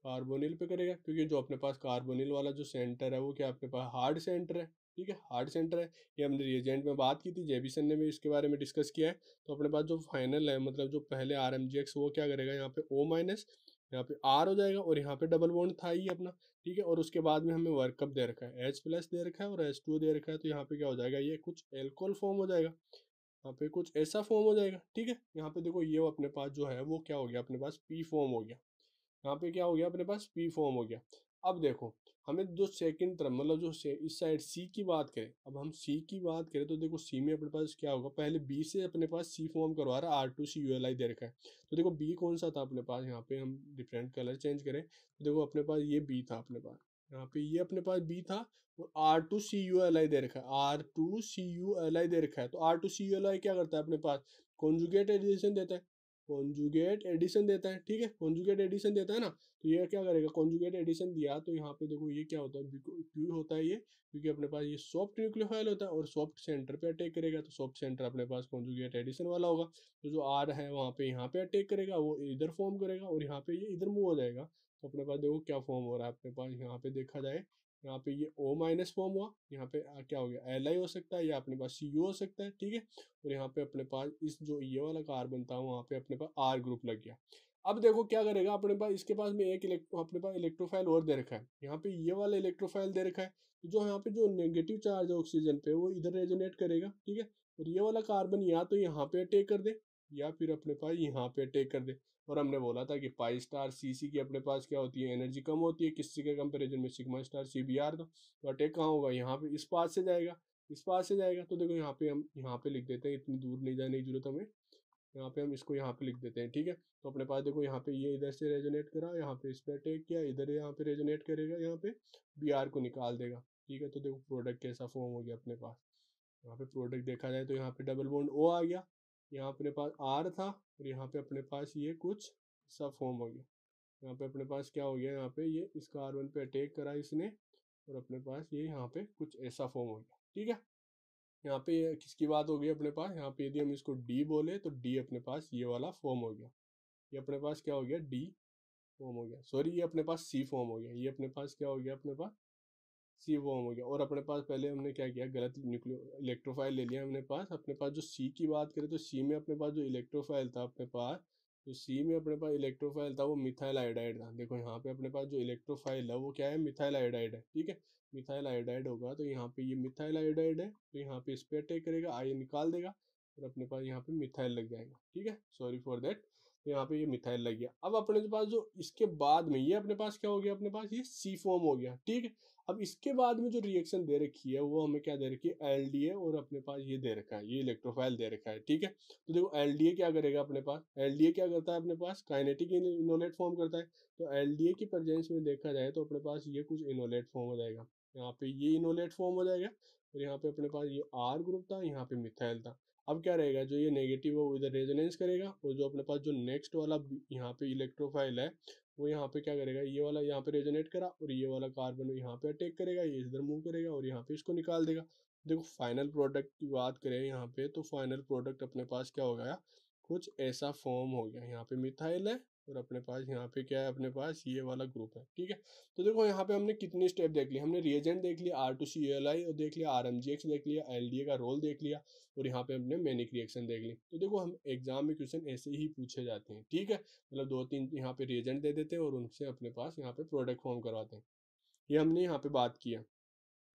कार्बोनिल पे करेगा क्योंकि जो अपने पास कार्बोनिल वाला जो सेंटर है वो क्या अपने पास हार्ड सेंटर है ठीक है हार्ड सेंटर है ये हमने रिएजेंट में बात की थी जेबीसन ने भी इसके बारे में डिस्कस किया है तो अपने पास जो फाइनल है मतलब जो पहले आर एम जी एक्स वो क्या करेगा यहाँ पे ओ माइनस यहाँ पे आर हो जाएगा और यहाँ पे डबल बॉन्ड था ही अपना ठीक है और उसके बाद में हमें वर्कअप दे रखा है एच प्लस दे रखा है और एच टू दे रखा है तो यहाँ पे क्या हो जाएगा ये कुछ एल्कोहल फॉर्म हो जाएगा यहाँ पे कुछ ऐसा फॉर्म हो जाएगा ठीक है यहाँ पे देखो ये अपने पास जो है वो क्या हो गया अपने पास पी फॉर्म हो गया यहाँ पे क्या हो गया अपने पास पी फॉर्म हो गया अब देखो हमें जो सेकंड टर्म मतलब जो से, इस साइड सी की बात करें अब हम सी की बात करें तो देखो सी में अपने पास क्या होगा पहले बी से अपने पास सी फॉर्म करवा रहा है R two C U L I दे रखा है तो देखो बी कौन सा था अपने पास यहाँ पे हम डिफरेंट कलर चेंज करें तो देखो अपने पास ये बी था अपने पास यहाँ पे ये अपने पास बी था और R two C U L I दे रखा है R two C U L I दे रखा है तो R two C U L I क्या करता है अपने पास कॉन्जुगेट एडिशन देता है कॉन्जुगेट एडिशन देता है ठीक है कॉन्जुगेट एडिशन देता है ना तो ये क्या करेगा कॉन्जुगेट एडिशन दिया तो यहाँ पे देखो ये क्या होता है क्यू होता है ये क्योंकि अपने पास ये सॉफ्ट न्यूक्लियोफाइल होता है और सॉफ्ट सेंटर पे अटैक करेगा तो सॉफ्ट सेंटर अपने पास कॉन्जुगेट एडिशन वाला होगा तो जो आर है वहाँ पे यहाँ पे अटैक करेगा वो इधर फॉर्म करेगा और यहाँ पे ये इधर मूव हो जाएगा तो अपने पास देखो क्या फॉर्म हो रहा है अपने पास यहाँ पे देखा जाए यहाँ पे ये ओ माइनस फॉर्म हुआ यहाँ पे क्या हो गया एल हो सकता है या अपने पास सी हो सकता है ठीक है और यहाँ पे अपने पास इस जो ये वाला कार्बन था वहाँ पे अपने पास आर ग्रुप लग गया अब देखो क्या करेगा अपने पास इसके पास में एक इलेक्ट्रो अपने पास इलेक्ट्रोफाइल और दे रखा है यहाँ पे ये वाला इलेक्ट्रोफाइल दे रखा है तो जो यहाँ पे जो नेगेटिव चार्ज है ऑक्सीजन पे वो इधर रेजोनेट करेगा ठीक है और ये वाला कार्बन या तो यहाँ पे अटेक कर दे या फिर अपने पास यहाँ पे अटेक कर दे और हमने बोला था कि पाई स्टार सी सी की अपने पास क्या होती है एनर्जी कम होती है किसी के कंपेरिजन में sigma star C B R तो अटैक कहाँ होगा यहाँ पे इस पास से जाएगा इस पास से जाएगा तो देखो यहाँ पे हम यहाँ पे लिख देते हैं इतनी दूर नहीं जाने की जरूरत हमें यहाँ पे हम इसको यहाँ पे लिख देते हैं ठीक है तो अपने पास देखो यहाँ पे ये इधर से रेजोनेट करा यहाँ पे इस पर अटैक किया इधर यहाँ पे रेजोनेट करेगा यहाँ पे बी आर को निकाल देगा ठीक है तो देखो प्रोडक्ट कैसा फॉर्म हो गया अपने पास यहाँ पे प्रोडक्ट देखा जाए तो यहाँ पे डबल बॉन्ड ओ आ गया यहाँ अपने पास आर था और यहाँ पे अपने पास ये कुछ सा फॉर्म हो गया यहाँ पे अपने पास क्या हो गया यहाँ पे ये इसका आर वन पे अटैक करा इसने और अपने पास ये यहाँ पे कुछ ऐसा फॉर्म हो गया ठीक है यहाँ पे किसकी बात हो गई अपने पास यहाँ पे यदि हम इसको डी बोले तो डी अपने पास ये वाला फॉर्म हो गया ये अपने पास क्या हो गया डी फॉर्म हो गया सॉरी ये अपने पास सी फॉर्म हो गया ये अपने पास क्या हो गया अपने पास सी वो हम हो गया और अपने पास पहले हमने क्या किया गलत न्यूक्लियो इलेक्ट्रोफाइल ले लिया हमने पास अपने पास जो सी की बात करें तो सी में अपने पास जो इलेक्ट्रोफाइल था अपने पास तो सी में अपने पास इलेक्ट्रोफाइल था वो मिथाइल आयोडाइड था देखो यहाँ पे अपने पास जो इलेक्ट्रोफाइल है वो क्या है मिथाइल आयोडाइड है ठीक है मिथाइल आयोडाइड होगा तो यहाँ पे ये मिथाइल आयोडाइड है तो यहाँ पे इस पर अटैक करेगा आई निकाल देगा और अपने पास यहाँ पे मिथाइल लग जाएगा ठीक है सॉरी फॉर देट तो यहाँ पे ये मिथाइल लग गया अब अपने पास जो इसके बाद में ये अपने पास क्या हो गया अपने पास ये सी फॉर्म हो गया ठीक है अब इसके बाद में जो रिएक्शन दे रखी है वो हमें क्या दे रखी है एल डी ए और अपने पास ये दे रखा है ये इलेक्ट्रोफाइल दे रखा है ठीक है तो देखो एल क्या करेगा अपने पास एल क्या करता है अपने पास काइनेटिक इनोलेट फॉर्म करता है तो एल की प्रजेंस में देखा जाए तो अपने पास ये कुछ इनोलेट फॉर्म हो जाएगा यहाँ पे ये इनोलेट फॉर्म हो जाएगा और यहाँ पे अपने पास ये आर ग्रुप था यहाँ पे मिथाइल था अब क्या रहेगा जो ये नेगेटिव है वो इधर रेजोनेंस करेगा और जो अपने पास जो नेक्स्ट वाला यहाँ पे इलेक्ट्रोफाइल है वो यहाँ पे क्या करेगा ये वाला यहाँ पे रेजोनेट करा और ये वाला कार्बन यहाँ पे अटैक करेगा ये इधर मूव करेगा और यहाँ पे इसको निकाल देगा देखो फाइनल प्रोडक्ट की बात करें यहाँ पे तो फाइनल प्रोडक्ट अपने पास क्या हो गया कुछ ऐसा फॉर्म हो गया यहाँ पे मिथाइल है और अपने पास यहाँ पे क्या है अपने पास ये वाला ग्रुप है ठीक है तो देखो यहाँ पे हमने कितने स्टेप देख लिए हमने रिएजेंट देख लिया R two C L I और देख लिया आर एम जी एक्स देख लिया एल डी ए का रोल देख लिया और यहाँ पे हमने मैनिक रिएक्शन देख ली तो देखो हम एग्जाम में क्वेश्चन ऐसे ही पूछे जाते हैं ठीक है मतलब दो तीन यहाँ पे रिएजेंट दे देते हैं और उनसे अपने पास यहाँ पे प्रोडक्ट फॉर्म करवाते हैं ये हमने यहाँ पे बात किया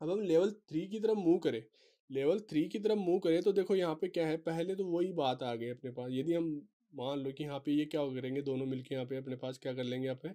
अब हम लेवल थ्री की तरफ मूव करें लेवल थ्री की तरफ मूव करें तो देखो यहाँ पे क्या है पहले तो वही बात आ गई अपने पास यदि हम मान लो कि यहाँ पे ये क्या करेंगे दोनों मिलके यहाँ पे अपने पास क्या कर लेंगे यहाँ पे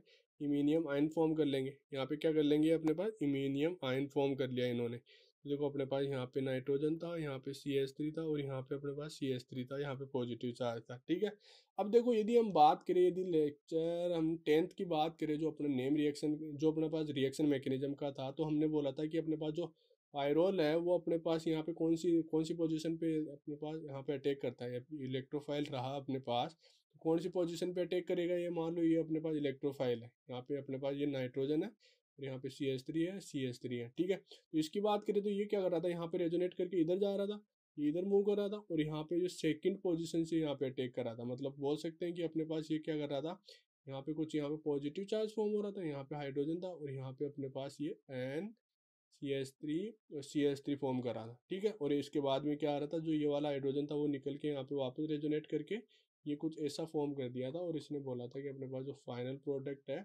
इमीनियम आयन फॉर्म कर लेंगे यहाँ पे क्या कर लेंगे अपने पास इमीनियम आयन फॉर्म कर लिया इन्होंने तो देखो अपने पास यहाँ पे नाइट्रोजन था यहाँ पे सी एस थ्री था और यहाँ पे अपने पास सी एस थ्री था यहाँ पे पॉजिटिव चार्ज था ठीक है अब देखो यदि हम बात करें यदि लेक्चर हम टेंथ की बात करें जो अपने नेम रिएक्शन जो अपने पास रिएक्शन मैकेनिज्म का था तो हमने बोला था कि अपने पास जो आयरोल है वो अपने पास यहाँ पे कौन सी कौन सी पोजीशन पे अपने पास यहाँ पे अटैक करता है इलेक्ट्रोफाइल रहा अपने पास तो कौन सी पोजीशन पे अटैक करेगा ये मान लो ये अपने पास इलेक्ट्रोफाइल है यहाँ पे अपने पास ये नाइट्रोजन है और यहाँ पे सी एस थ्री है सी एस थ्री है ठीक है तो इसकी बात करें तो ये क्या कर रहा था यहाँ पे रेजोनेट करके इधर जा रहा था ये इधर मूव कर रहा था और यहाँ पे जो सेकंड पोजिशन से यहाँ पे अटैक कर रहा था मतलब बोल सकते हैं कि अपने पास ये क्या कर रहा था यहाँ पे कुछ यहाँ पे पॉजिटिव चार्ज फॉर्म हो रहा था यहाँ पे हाइड्रोजन था और यहाँ पे अपने पास ये एन सी एस थ्री और सी एस थ्री फॉर्म कर रहा था ठीक है और इसके बाद में क्या आ रहा था जो ये वाला हाइड्रोजन था वो निकल के यहाँ पे वापस रेजोनेट करके ये कुछ ऐसा फॉर्म कर दिया था और इसने बोला था कि अपने पास जो फाइनल प्रोडक्ट है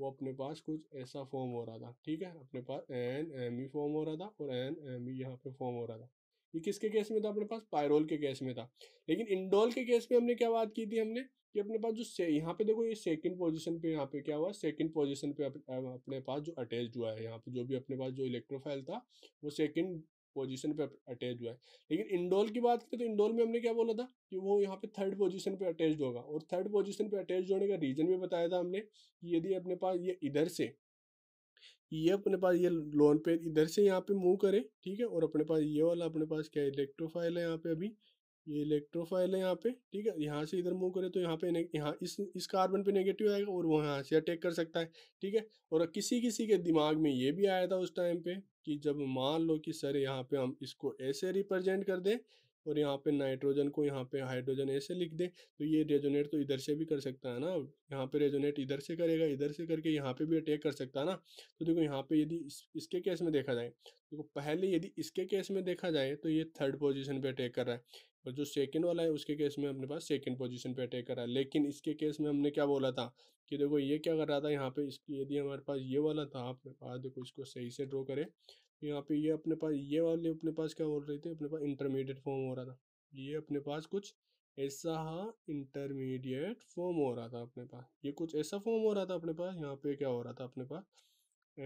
वो अपने पास कुछ ऐसा फॉर्म हो रहा था ठीक है अपने पास एन एम ई फॉर्म हो रहा था और एन एम ई यहाँ पे फॉर्म हो रहा था ये किसके केस में था अपने पास पायरोल के केस में था लेकिन इंडोल के केस में हमने क्या बात की थी हमने कि अपने पास जो यहाँ पे देखो ये सेकंड पोजीशन पे यहाँ पे क्या हुआ सेकंड पोजीशन पे अप, अपने पास जो अटैच हुआ है यहाँ पे जो भी अपने पास जो इलेक्ट्रोफाइल था वो सेकंड पोजीशन पे अटैच हुआ है लेकिन इंडोल की बात करें तो इंडोल में हमने क्या बोला था कि वो यहाँ पे थर्ड पोजीशन पे अटैच होगा और थर्ड पोजीशन पे अटैच होने का रीजन भी बताया था हमने कि यदि अपने पास ये इधर से ये अपने पास ये लोन पे इधर से यहाँ पे मूव करे ठीक है और अपने पास ये वाला अपने पास क्या इलेक्ट्रोफाइल है यहाँ पे अभी ये इलेक्ट्रोफाइल है यहाँ पे ठीक है यहाँ से इधर मूव करें तो यहाँ पे यहाँ इस इस कार्बन पे नेगेटिव आएगा और वो यहाँ से अटैक कर सकता है ठीक है और किसी किसी के दिमाग में ये भी आया था उस टाइम पे कि जब मान लो कि सर यहाँ पे हम इसको ऐसे रिप्रेजेंट कर दें और यहाँ पे नाइट्रोजन को यहाँ पे हाइड्रोजन ऐसे लिख दें तो ये रेजोनेट तो इधर से भी कर सकता है ना यहाँ पे रेजोनेट इधर से करेगा इधर से करके यहाँ पे भी अटैक कर सकता है ना तो देखो यहाँ पे यदि इस, इसके केस में देखा जाए देखो पहले यदि इसके केस में देखा जाए तो ये थर्ड पोजिशन पर अटैक कर रहा है और जो सेकंड वाला है उसके केस में अपने पास सेकंड पोजीशन पे अटैक करा लेकिन इसके केस में हमने क्या बोला था कि देखो ये क्या कर रहा था यहाँ पे इसकी यदि हमारे पास ये वाला था अपने पास देखो इसको सही से ड्रॉ करें यहाँ पे ये अपने पास ये वाले अपने पास क्या बोल रहे थे अपने पास इंटरमीडिएट फॉर्म हो रहा था ये अपने पास कुछ ऐसा हाँ इंटरमीडिएट फॉर्म हो रहा था अपने पास ये कुछ ऐसा फॉर्म हो रहा था अपने पास यहाँ पे क्या हो रहा था अपने पास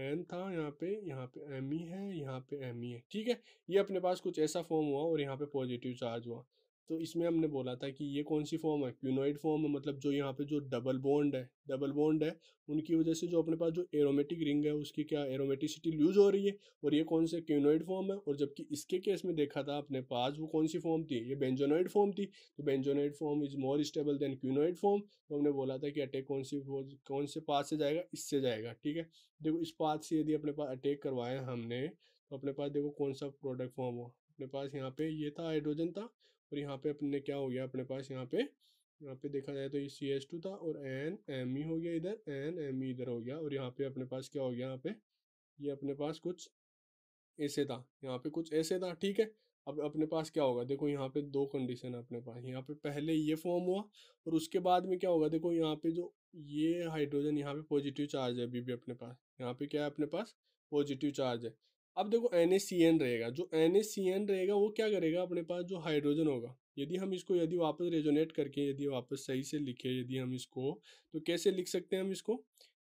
एन था यहाँ पे यहाँ पे एम ई e है यहाँ पे एम ई e है ठीक है ये अपने पास कुछ ऐसा फॉर्म हुआ और यहाँ पे पॉजिटिव चार्ज हुआ तो इसमें हमने बोला था कि ये कौन सी फॉर्म है क्यूनोइड फॉर्म है मतलब जो यहाँ पे जो डबल बॉन्ड है डबल बॉन्ड है उनकी वजह से जो अपने पास जो एरोमेटिक रिंग है उसकी क्या एरोमेटिसिटी लूज हो रही है और ये कौन से क्यूनोइड फॉर्म है और जबकि इसके केस में देखा था अपने पास वो कौन सी फॉर्म थी ये बेंजोनोइड फॉर्म थी तो benzenoid form is more stable than quinoid form तो हमने बोला था कि अटैक कौन सी कौन से पास से जाएगा इससे जाएगा ठीक है देखो इस पास से यदि अपने पास अटैक करवाया हमने तो अपने पास देखो कौन सा प्रोडक्ट फॉर्म हो अपने पास यहाँ पे ये था हाइड्रोजन था और यहाँ पे अपने क्या हो गया अपने पास यहाँ पे यहाँ पे देखा जाए तो ये सी एस टू था और एन एम ई हो गया इधर एन एम ई इधर हो गया और यहाँ पे अपने पास क्या हो गया यहाँ पे ये अपने पास कुछ ऐसे था यहाँ पे कुछ ऐसे था ठीक है अब अपने पास क्या होगा देखो यहाँ पे दो कंडीशन है अपने पास यहाँ पे पहले ये फॉर्म हुआ और उसके बाद में क्या होगा देखो यहाँ पे जो ये हाइड्रोजन यहाँ पे पॉजिटिव चार्ज है अभी भी अपने पास यहाँ पे क्या है अपने पास पॉजिटिव चार्ज है अब देखो एन रहेगा जो एन रहेगा वो क्या करेगा अपने पास जो हाइड्रोजन होगा यदि हम इसको यदि वापस रेजोनेट करके यदि वापस सही से लिखे यदि हम इसको तो कैसे लिख सकते हैं हम इसको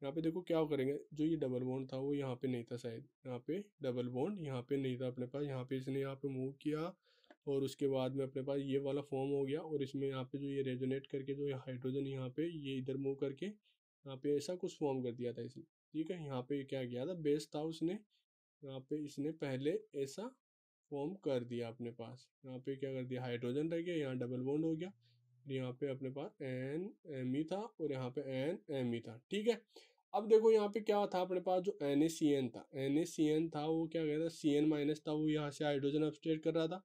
यहाँ पे देखो क्या करेंगे जो ये डबल बॉन्ड था वो यहाँ पे नहीं था शायद यहाँ पे डबल बॉन्ड यहाँ पे नहीं था अपने पास यहाँ पे इसने यहाँ पे मूव किया और उसके बाद में अपने पास ये वाला फॉर्म हो गया और इसमें यहाँ पे जो ये रेजोनेट करके जो ये हाइड्रोजन यहाँ पे ये इधर मूव करके यहाँ पे ऐसा कुछ फॉर्म कर दिया था इसने ठीक है यहाँ पे क्या किया था बेस था उसने यहाँ पे इसने पहले ऐसा फॉर्म कर दिया अपने पास यहाँ पे क्या कर दिया हाइड्रोजन रह गया यहाँ डबल बॉन्ड हो गया यहाँ पे अपने पास एन एम ई था और यहाँ पे एन एम ई था ठीक है अब देखो यहाँ पे क्या था अपने पास जो एन ए सी एन था एन ए सी एन था वो क्या कह रहा था सी एन माइनस था वो यहाँ से हाइड्रोजन अपस्टेट कर रहा था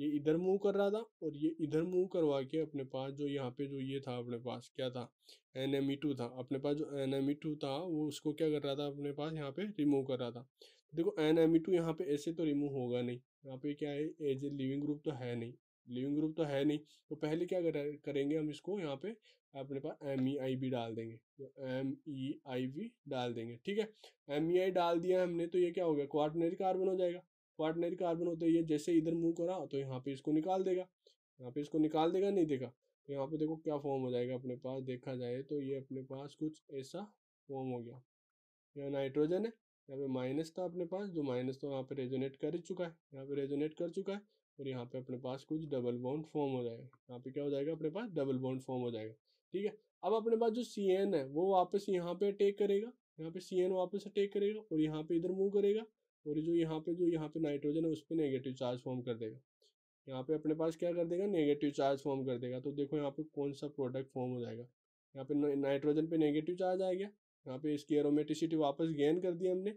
ये इधर मूव कर रहा था और ये इधर मूव करवा के अपने पास जो यहाँ पे जो ये था अपने पास क्या था एन एम ई टू था अपने पास जो एन एम ई टू था वो उसको क्या कर रहा था अपने पास यहाँ पे रिमूव कर रहा था देखो एन एम ई टू यहाँ पे ऐसे तो रिमूव होगा नहीं यहाँ पे क्या है एज ए लिविंग ग्रुप तो है नहीं लिविंग ग्रुप तो है नहीं तो पहले क्या करेंगे हम इसको यहाँ पे अपने पास एम ई आई बी डाल देंगे तो एम ई आई बी डाल देंगे ठीक है एम ई आई डाल दिया हमने तो ये क्या हो गया क्वार्टनरी कार्बन हो जाएगा पार्टनरी कार्बन होते हैं ये जैसे इधर मूव करा तो यहाँ पे इसको निकाल देगा यहाँ पे इसको निकाल देगा नहीं देगा तो यहाँ पे देखो क्या फॉर्म हो जाएगा अपने पास देखा जाए तो ये अपने पास कुछ ऐसा फॉर्म हो गया यह नाइट्रोजन है यहाँ पे माइनस था अपने पास जो माइनस तो यहाँ पे रेजोनेट कर चुका है यहाँ पे रेजोनेट कर चुका है और यहाँ पे अपने पास कुछ डबल बॉन्ड फॉर्म हो जाएगा यहाँ पे क्या हो जाएगा अपने पास डबल बाउंड फॉर्म हो जाएगा ठीक है अब अपने पास जो सी है वो वापस यहाँ पे अटेक करेगा यहाँ पे सी वापस अटेक करेगा और यहाँ पे इधर मूव करेगा और जो यहाँ पे जो यहाँ पे नाइट्रोजन है उस पर नेगेटिव चार्ज फॉर्म कर देगा यहाँ पे अपने पास क्या कर देगा नेगेटिव चार्ज फॉर्म कर देगा तो देखो यहाँ पे कौन सा प्रोडक्ट फॉर्म हो जाएगा यहाँ पे नाइट्रोजन पे नेगेटिव चार्ज आ गया यहाँ पे इसकी एरोमेटिसिटी वापस गेन कर दी हमने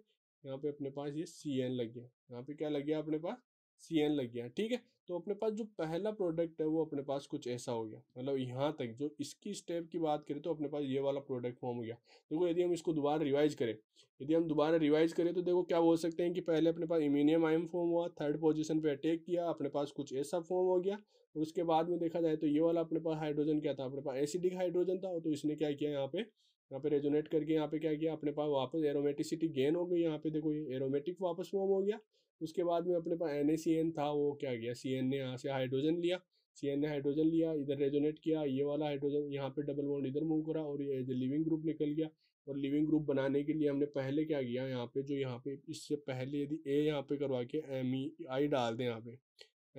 यहाँ पे अपने पास ये सी एन लग गया यहाँ पे क्या लग गया अपने पास सी एन लग गया ठीक है तो अपने पास जो पहला प्रोडक्ट है वो अपने पास कुछ ऐसा हो गया मतलब यहाँ तक जो इसकी स्टेप की बात करें तो अपने पास ये वाला प्रोडक्ट फॉर्म हो गया देखो यदि हम इसको दोबारा रिवाइज करें यदि हम दोबारा रिवाइज करें तो देखो क्या बोल सकते हैं कि पहले अपने पास इमिनियम आयम फॉर्म हुआ थर्ड पोजिशन पर अटैक किया अपने पास कुछ ऐसा फॉर्म हो गया और उसके बाद में देखा जाए तो ये वाला अपने पास हाइड्रोजन क्या था अपने पास एसिडिक हाइड्रोजन था तो इसने क्या किया यहाँ पे यहाँ पे रेजोनेट करके यहाँ पे क्या किया अपने पास वापस एरोमेटिसिटी गेन हो गई यहाँ पे देखो ये एरोमेटिक वापस फॉर्म हो गया उसके बाद में अपने पास एन ए सी एन था वो क्या गया सी एन ने यहाँ से हाइड्रोजन लिया सी एन ने हाइड्रोजन लिया इधर रेजोनेट किया ये वाला हाइड्रोजन यहाँ पे डबल बॉन्ड इधर मूव करा और ये लिविंग ग्रुप निकल गया और लिविंग ग्रुप बनाने के लिए हमने पहले क्या किया यहाँ पे जो यहाँ पे इससे पहले यदि ए यहाँ पे करवा के एम ई आई डाल दें यहाँ पे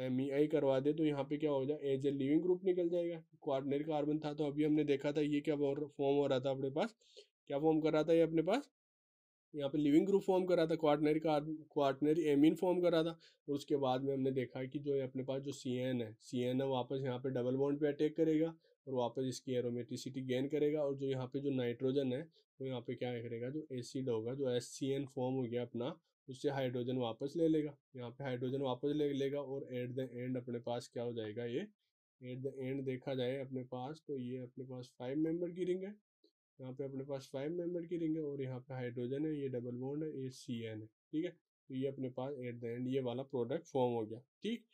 एम ई आई करवा दे तो यहाँ पे क्या हो जाए एज ए लिविंग ग्रुप निकल जाएगा क्वार्टनरी कार्बन था तो अभी हमने देखा था ये क्या फॉर्म हो रहा था अपने पास क्या फॉर्म कर रहा था ये अपने पास यहाँ पे लिविंग ग्रुप फॉर्म करा था क्वार्टनरी का क्वार्टनरी एमिन फॉर्म करा था और उसके बाद में हमने देखा कि जो अपने पास जो सी एन है सी एन है वापस यहाँ पे डबल बॉन्ड पे अटैक करेगा और वापस इसकी एरोमेटिसिटी गेन करेगा और जो यहाँ पे जो नाइट्रोजन है वो यहाँ पे क्या करेगा जो एसिड होगा जो एस सी एन फॉर्म हो गया अपना उससे हाइड्रोजन वापस ले लेगा यहाँ पे हाइड्रोजन वापस ले लेगा और एट द एंड अपने पास क्या हो जाएगा ये एट द एंड देखा जाए अपने पास तो ये अपने पास फाइव मेंबर की रिंग है यहाँ पे अपने पास फाइव मेंबर की रिंग है और यहाँ पे हाइड्रोजन है ये डबल बॉन्ड है ये सी एन है ठीक है तो ये अपने पास एट द एंड ये वाला प्रोडक्ट फॉर्म हो गया ठीक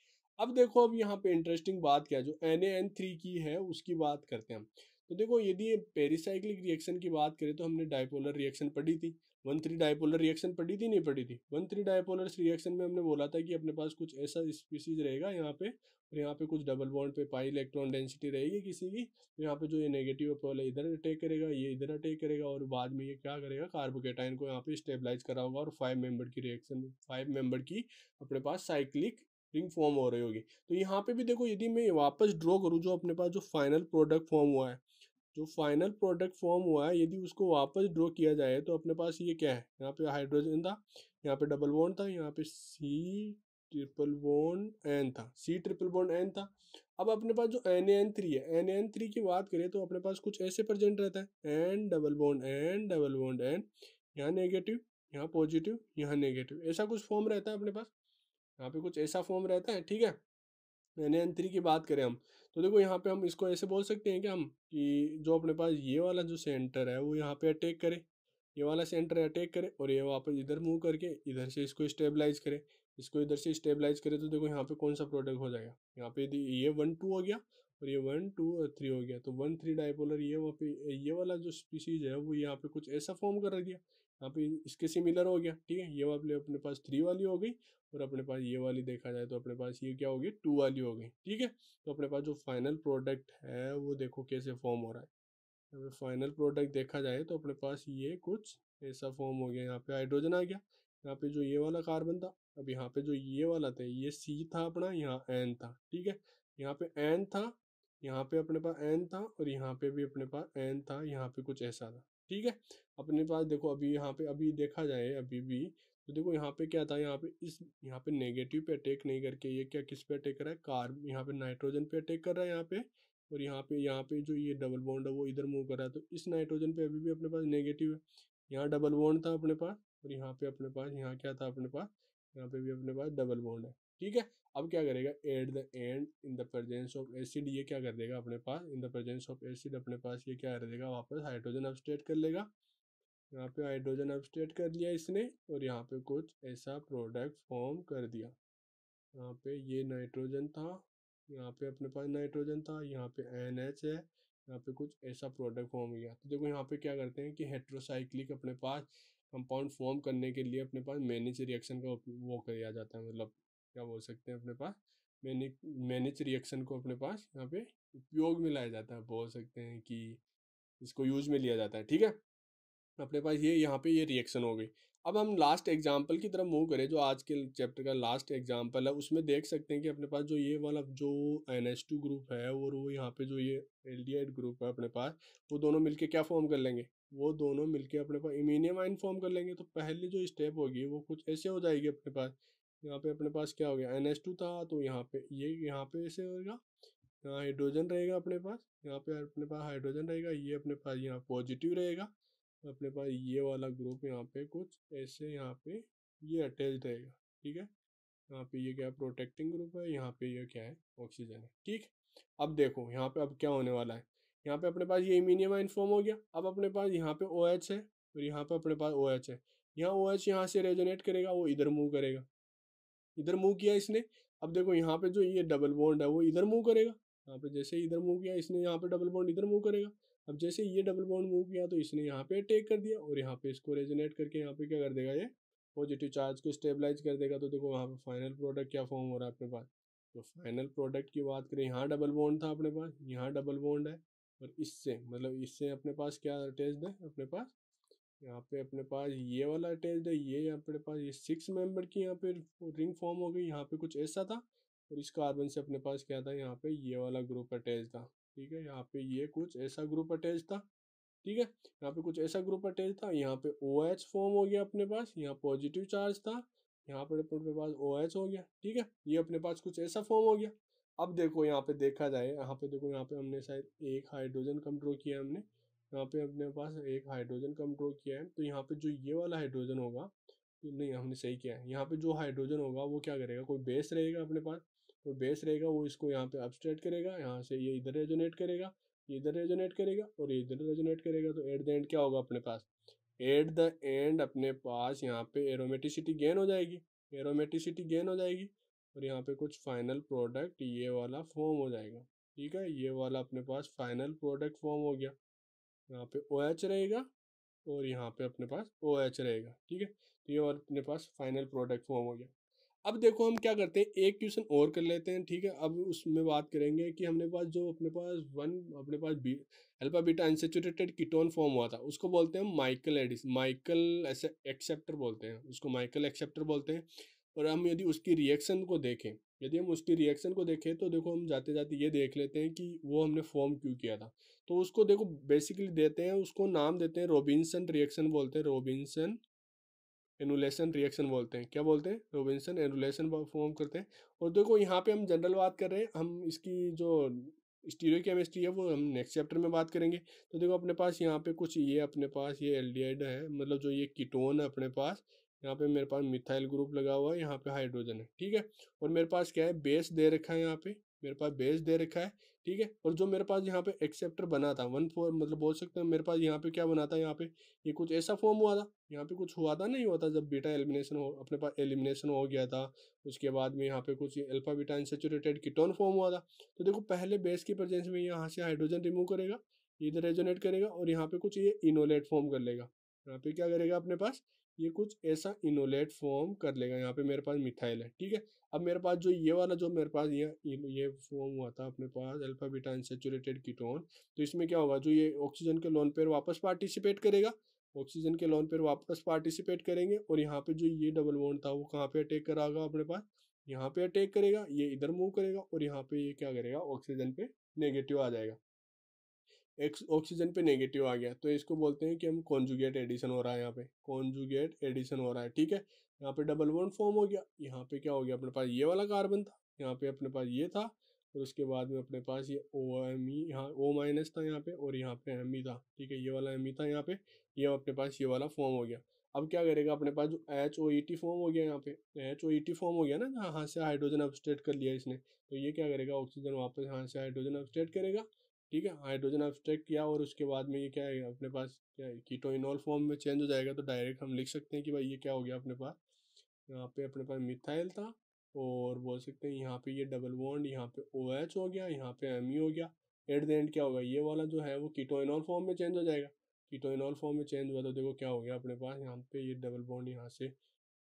अब देखो अब यहाँ पे इंटरेस्टिंग बात क्या जो एन एन थ्री की है उसकी बात करते हैं हम तो देखो यदि पेरिसाइक्लिक रिएक्शन की बात करें तो हमने डाइपोलर रिएक्शन पढ़ी थी वन थ्री डायपोलर रिएक्शन पढ़ी थी नहीं पढ़ी थी वन थ्री डायपोलर रिएक्शन में हमने बोला था कि अपने पास कुछ ऐसा स्पीसीज रहेगा यहाँ पे और यहाँ पे कुछ डबल बॉन्ड पे पाई इलेक्ट्रॉन डेंसिटी रहेगी किसी की तो यहाँ पे जो ये नेगेटिव पोल है इधर अटैक करेगा ये इधर अटैक करेगा और बाद में ये क्या करेगा कार्बोकेटाइन को यहाँ पे स्टेबलाइज करा होगा और फाइव मेंबर की रिएक्शन फाइव मेंबर की अपने पास साइक्लिक रिंग फॉर्म हो रही होगी तो यहाँ पे भी देखो यदि मैं वापस ड्रॉ करूँ जो अपने पास जो फाइनल प्रोडक्ट फॉर्म हुआ है जो फाइनल प्रोडक्ट फॉर्म हुआ है यदि उसको वापस ड्रॉ किया जाए तो अपने पास ये क्या है यहाँ पे हाइड्रोजन था यहाँ पे डबल बॉन्ड था यहाँ पे सी ट्रिपल बॉन्ड एन था सी ट्रिपल बॉन्ड एन था अब अपने पास जो एन एन थ्री है एन एन थ्री की बात करें तो अपने पास कुछ ऐसे प्रजेंट रहता है N double bond N double bond N यहाँ नेगेटिव यहाँ पॉजिटिव यहाँ नेगेटिव ऐसा कुछ फॉर्म रहता है अपने पास यहाँ पे कुछ ऐसा फॉर्म रहता है ठीक है एन एन थ्री की बात करें हम तो देखो यहाँ पे हम इसको ऐसे बोल सकते हैं कि हम कि जो अपने पास ये वाला जो सेंटर है वो यहाँ पे अटैक करे ये वाला सेंटर अटैक करे और ये वापस इधर मूव करके इधर से इसको स्टेबलाइज करे इसको इधर से स्टेबलाइज करे तो देखो यहाँ पे कौन सा प्रोडक्ट हो जाएगा यहाँ पे ये वन टू हो गया और ये वन टू और थ्री हो गया तो वन थ्री डाइपोलर ये वहाँ पे ये वाला जो स्पीसीज है वो यहाँ पे कुछ ऐसा फॉर्म कर दिया यहाँ पे इसके सिमिलर हो गया ठीक है ये वाले अपने पास थ्री वाली हो गई और अपने पास ये वाली देखा जाए तो अपने पास ये क्या होगी टू वाली हो गई ठीक है तो अपने पास जो फाइनल प्रोडक्ट है वो देखो कैसे फॉर्म हो रहा है यहाँ पे फाइनल प्रोडक्ट देखा जाए तो अपने पास ये कुछ ऐसा फॉर्म हो गया यहाँ पे हाइड्रोजन आ गया यहाँ पे जो ये वाला कार्बन था अब यहाँ पे जो ये वाला था ये सी था अपना यहाँ एन था ठीक है यहाँ पे एन था यहाँ पे अपने पास एन था और यहाँ पे भी अपने पास एन था यहाँ पे कुछ ऐसा था ठीक है अपने पास देखो अभी यहाँ पे अभी देखा जाए अभी भी तो देखो यहाँ पे क्या था यहाँ पे इस यहाँ पे नेगेटिव पे अटैक नहीं करके ये क्या किस पे अटैक कर रहा है कार्ब यहाँ पे नाइट्रोजन पे अटैक कर रहा है यहाँ पे और यहाँ पे यहाँ पे जो ये डबल बॉन्ड है वो इधर मूव कर रहा है तो इस नाइट्रोजन पे अभी भी अपने पास नेगेटिव है यहाँ डबल बॉन्ड था अपने पास और यहाँ पे अपने पास यहाँ क्या था अपने पास यहाँ पे भी अपने पास डबल बॉन्ड है ठीक है अब क्या करेगा at the end in the presence of acid ये क्या कर देगा अपने पास in the presence of acid अपने पास ये क्या कर देगा वापस हाइड्रोजन अपस्टेट कर लेगा यहाँ पे हाइड्रोजन अपस्टेट कर लिया इसने और यहाँ पे कुछ ऐसा प्रोडक्ट फॉर्म कर दिया यहाँ पे ये नाइट्रोजन था यहाँ पे अपने पास नाइट्रोजन था यहाँ पे एन एच है यहाँ पे कुछ ऐसा प्रोडक्ट फॉर्म हो गया तो देखो यहाँ पे क्या करते हैं कि हेट्रोसाइक्लिक अपने पास कंपाउंड फॉर्म करने के लिए अपने पास मैनेज रिएक्शन का वो किया जाता है मतलब क्या बोल सकते हैं अपने पास मैनिक मैनिच रिएक्शन को अपने पास यहाँ पे उपयोग में लाया जाता है बोल सकते हैं कि इसको यूज में लिया जाता है ठीक है अपने पास ये यहाँ पे ये रिएक्शन हो गई अब हम लास्ट एग्जाम्पल की तरफ मूव करें जो आज के चैप्टर का लास्ट एग्जाम्पल है उसमें देख सकते हैं कि अपने पास जो ये वाला जो एन एस टू ग्रुप है और वो यहाँ पे जो ये एल डी एड ग्रुप है अपने पास वो दोनों मिलके क्या फॉर्म कर लेंगे वो दोनों मिलके अपने पास इमीनियम आइन फॉर्म कर लेंगे तो पहले जो स्टेप होगी वो कुछ ऐसे हो जाएगी अपने पास यहाँ पे अपने पास क्या हो गया एन एस टू था तो यहाँ पे ये यहाँ पे ऐसे होगा यहाँ हाइड्रोजन रहेगा अपने पास यहाँ पे अपने पास हाइड्रोजन रहेगा ये अपने पास यहाँ पॉजिटिव रहेगा अपने पास ये वाला ग्रुप यहाँ पे कुछ ऐसे यहाँ पे ये अटैच रहेगा ठीक है यहाँ पे ये क्या प्रोटेक्टिंग ग्रुप है यहाँ पे ये क्या है ऑक्सीजन है ठीक अब देखो यहाँ पे अब क्या होने वाला है यहाँ पे अपने पास ये इमिनियम आइन फॉर्म हो गया अब अपने पास यहाँ पे ओ OH है और यहाँ पे अपने पास ओ OH है यहाँ ओ OH यहाँ से रेजोनेट करेगा वो इधर मूव करेगा इधर मूव किया इसने अब देखो यहाँ पे जो ये डबल बॉन्ड है वो इधर मूव करेगा यहाँ पे जैसे इधर मूव किया इसने यहाँ पे डबल बॉन्ड इधर मूव करेगा अब जैसे ये डबल बॉन्ड मूव किया तो इसने यहाँ पे अटेक कर दिया और यहाँ पे इसको रेजिनेट करके यहाँ पे क्या कर देगा ये पॉजिटिव चार्ज को स्टेबलाइज कर देगा तो देखो वहाँ पे फाइनल प्रोडक्ट क्या फॉर्म हो रहा है अपने पास तो फाइनल प्रोडक्ट की बात करें यहाँ डबल बॉन्ड था अपने पास यहाँ डबल बॉन्ड है और इससे मतलब इससे अपने पास क्या टेस्ट है अपने पास यहाँ पे अपने पास ये वाला अटैच है ये अपने पास ये सिक्स मेंबर की यहाँ पे रिंग फॉर्म हो गई यहाँ पे कुछ ऐसा था और इस कार्बन से अपने पास क्या था यहाँ पे ये वाला ग्रुप अटैच था ठीक है यहाँ पे ये कुछ ऐसा ग्रुप अटैच था ठीक है यहाँ पे कुछ ऐसा ग्रुप अटैच था यहाँ पे ओ एच फॉर्म हो गया अपने पास यहाँ पॉजिटिव चार्ज था यहाँ पर अपने पास ओ एच हो गया ठीक है ये अपने पास कुछ ऐसा फॉर्म हो गया अब देखो यहाँ पे देखा जाए यहाँ पे देखो यहाँ पे हमने शायद एक हाइड्रोजन कंट्रोल किया हमने यहाँ पे अपने पास एक हाइड्रोजन कंट्रोल किया है तो यहाँ पे जो ये वाला हाइड्रोजन होगा तो नहीं हमने सही किया है यहाँ पे जो हाइड्रोजन होगा वो क्या करेगा कोई बेस रहेगा अपने पास कोई तो बेस रहेगा वो इसको यहाँ पे अपस्ट्रेट करेगा यहाँ से ये इधर रेजोनेट करेगा ये इधर रेजोनेट करेगा और ये इधर रेजोनेट करेगा तो एट द एंड क्या होगा अपने पास एट द एंड अपने पास यहाँ पे एरोमेटिसिटी गेन हो जाएगी एरोमेटिसिटी गेन हो जाएगी और यहाँ पे कुछ फाइनल प्रोडक्ट ये वाला फॉर्म हो जाएगा ठीक है ये वाला अपने पास फाइनल प्रोडक्ट फॉर्म हो गया यहाँ पे ओ OH रहेगा और यहाँ पे अपने पास ओ OH रहेगा ठीक है तो ये और अपने पास फाइनल प्रोडक्ट फॉर्म हो गया अब देखो हम क्या करते हैं एक क्वेश्चन और कर लेते हैं ठीक है अब उसमें बात करेंगे कि हमने पास जो अपने पास वन अपने पास B alpha beta unsaturated ketone form हुआ था उसको बोलते हैं माइकल एडिस माइकल एक्सेप्टर बोलते हैं उसको माइकल एक्सेप्टर बोलते हैं और हम यदि उसकी रिएक्शन को देखें यदि हम उसकी रिएक्शन को देखें तो देखो हम जाते जाते ये देख लेते हैं कि वो हमने फॉर्म क्यों किया था तो उसको देखो बेसिकली देते हैं उसको नाम देते हैं रोबिनसन रिएक्शन बोलते हैं रोबिनसन एनुलेसन रिएक्शन बोलते हैं क्या बोलते हैं रोबिनसन एनुलेसन फॉर्म करते हैं और देखो यहाँ पर हम जनरल बात कर रहे हैं हम इसकी जो स्टीरियो केमिस्ट्री है वो हम नेक्स्ट चैप्टर में बात करेंगे तो देखो अपने पास यहाँ पे कुछ ये अपने पास ये एल है मतलब जो ये कीटोन है अपने पास यहाँ पे मेरे पास मिथाइल ग्रुप लगा हुआ है यहाँ पे हाइड्रोजन है ठीक है और मेरे पास क्या है बेस दे रखा है यहाँ पे मेरे पास बेस दे रखा है ठीक है और जो मेरे पास यहाँ पे एक्सेप्टर बना था वन फोर मतलब बोल सकते हैं मेरे पास यहाँ पे क्या बना था यहाँ पे ये कुछ ऐसा फॉर्म हुआ था यहाँ पे कुछ हुआ था नहीं हुआ था जब बीटा एलिमिनेशन हो अपने पास एलिमिनेशन हो गया था उसके बाद में यहाँ पे कुछ alpha beta unsaturated ketone form हुआ था तो देखो पहले बेस की प्रजेंस में यहाँ से हाइड्रोजन रिमूव करेगा इधर रेजोनेट करेगा और यहाँ पे कुछ ये इनोलेट फॉर्म कर लेगा यहाँ पे क्या करेगा अपने पास ये कुछ ऐसा इनोलेट फॉर्म कर लेगा यहाँ पे मेरे पास मिथाइल है ठीक है अब मेरे पास जो ये वाला जो मेरे पास ये ये फॉर्म हुआ था अपने पास अल्फा बीटा अनसेचुरेटेड कीटोन तो इसमें क्या होगा जो ये ऑक्सीजन के लोन पेयर वापस पार्टिसिपेट करेगा ऑक्सीजन के लोन पेयर वापस पार्टिसिपेट करेंगे और यहाँ पे जो ये डबल बॉन्ड था वो कहाँ पे अटैक करागा अपने पास यहाँ पे अटैक करेगा ये इधर मूव करेगा और यहाँ पे ये क्या करेगा ऑक्सीजन पे नेगेटिव आ जाएगा एक्स ऑक्सीजन पे नेगेटिव आ गया तो इसको बोलते हैं कि हम कॉन्जुगेट एडिशन हो रहा है यहाँ पे कॉन्जुगेट एडिशन हो रहा है ठीक है यहाँ पे डबल वन फॉर्म हो गया यहाँ पे क्या हो गया अपने पास ये वाला कार्बन था यहाँ पे अपने पास ये था और उसके बाद में अपने पास ये ओ एम ई यहाँ ओ माइनस था यहाँ पे और यहाँ पे एम ई e था ठीक है ये वाला एम ई e था यहाँ पे ये अपने पास ये वाला फॉर्म हो गया अब क्या करेगा अपने पास जो H O E T form हो गया यहाँ पे H O E T form हो गया ना यहाँ से हाइड्रोजन अपस्टेट कर लिया इसने तो ये क्या करेगा ऑक्सीजन वापस यहाँ से हाइड्रोजन अपस्टेट करेगा ठीक है हाइड्रोजन अब्सट्रैक्ट किया और उसके बाद में ये क्या है अपने पास क्या है कीटो फॉर्म में चेंज हो जाएगा तो डायरेक्ट हम लिख सकते हैं कि भाई ये क्या हो गया अपने पास यहाँ पे अपने पास मिथाइल था और बोल सकते हैं यहाँ पे ये डबल बॉन्ड यहाँ पे ओ OH हो गया यहाँ पे एम e हो गया एट द एंड क्या होगा ये वाला जो है वो कीटोइनॉल फॉर्म में चेंज हो जाएगा कीटोइनॉल फॉर्म में चेंज हुआ तो देखो क्या हो गया अपने पास यहाँ पे ये डबल बॉन्ड यहाँ से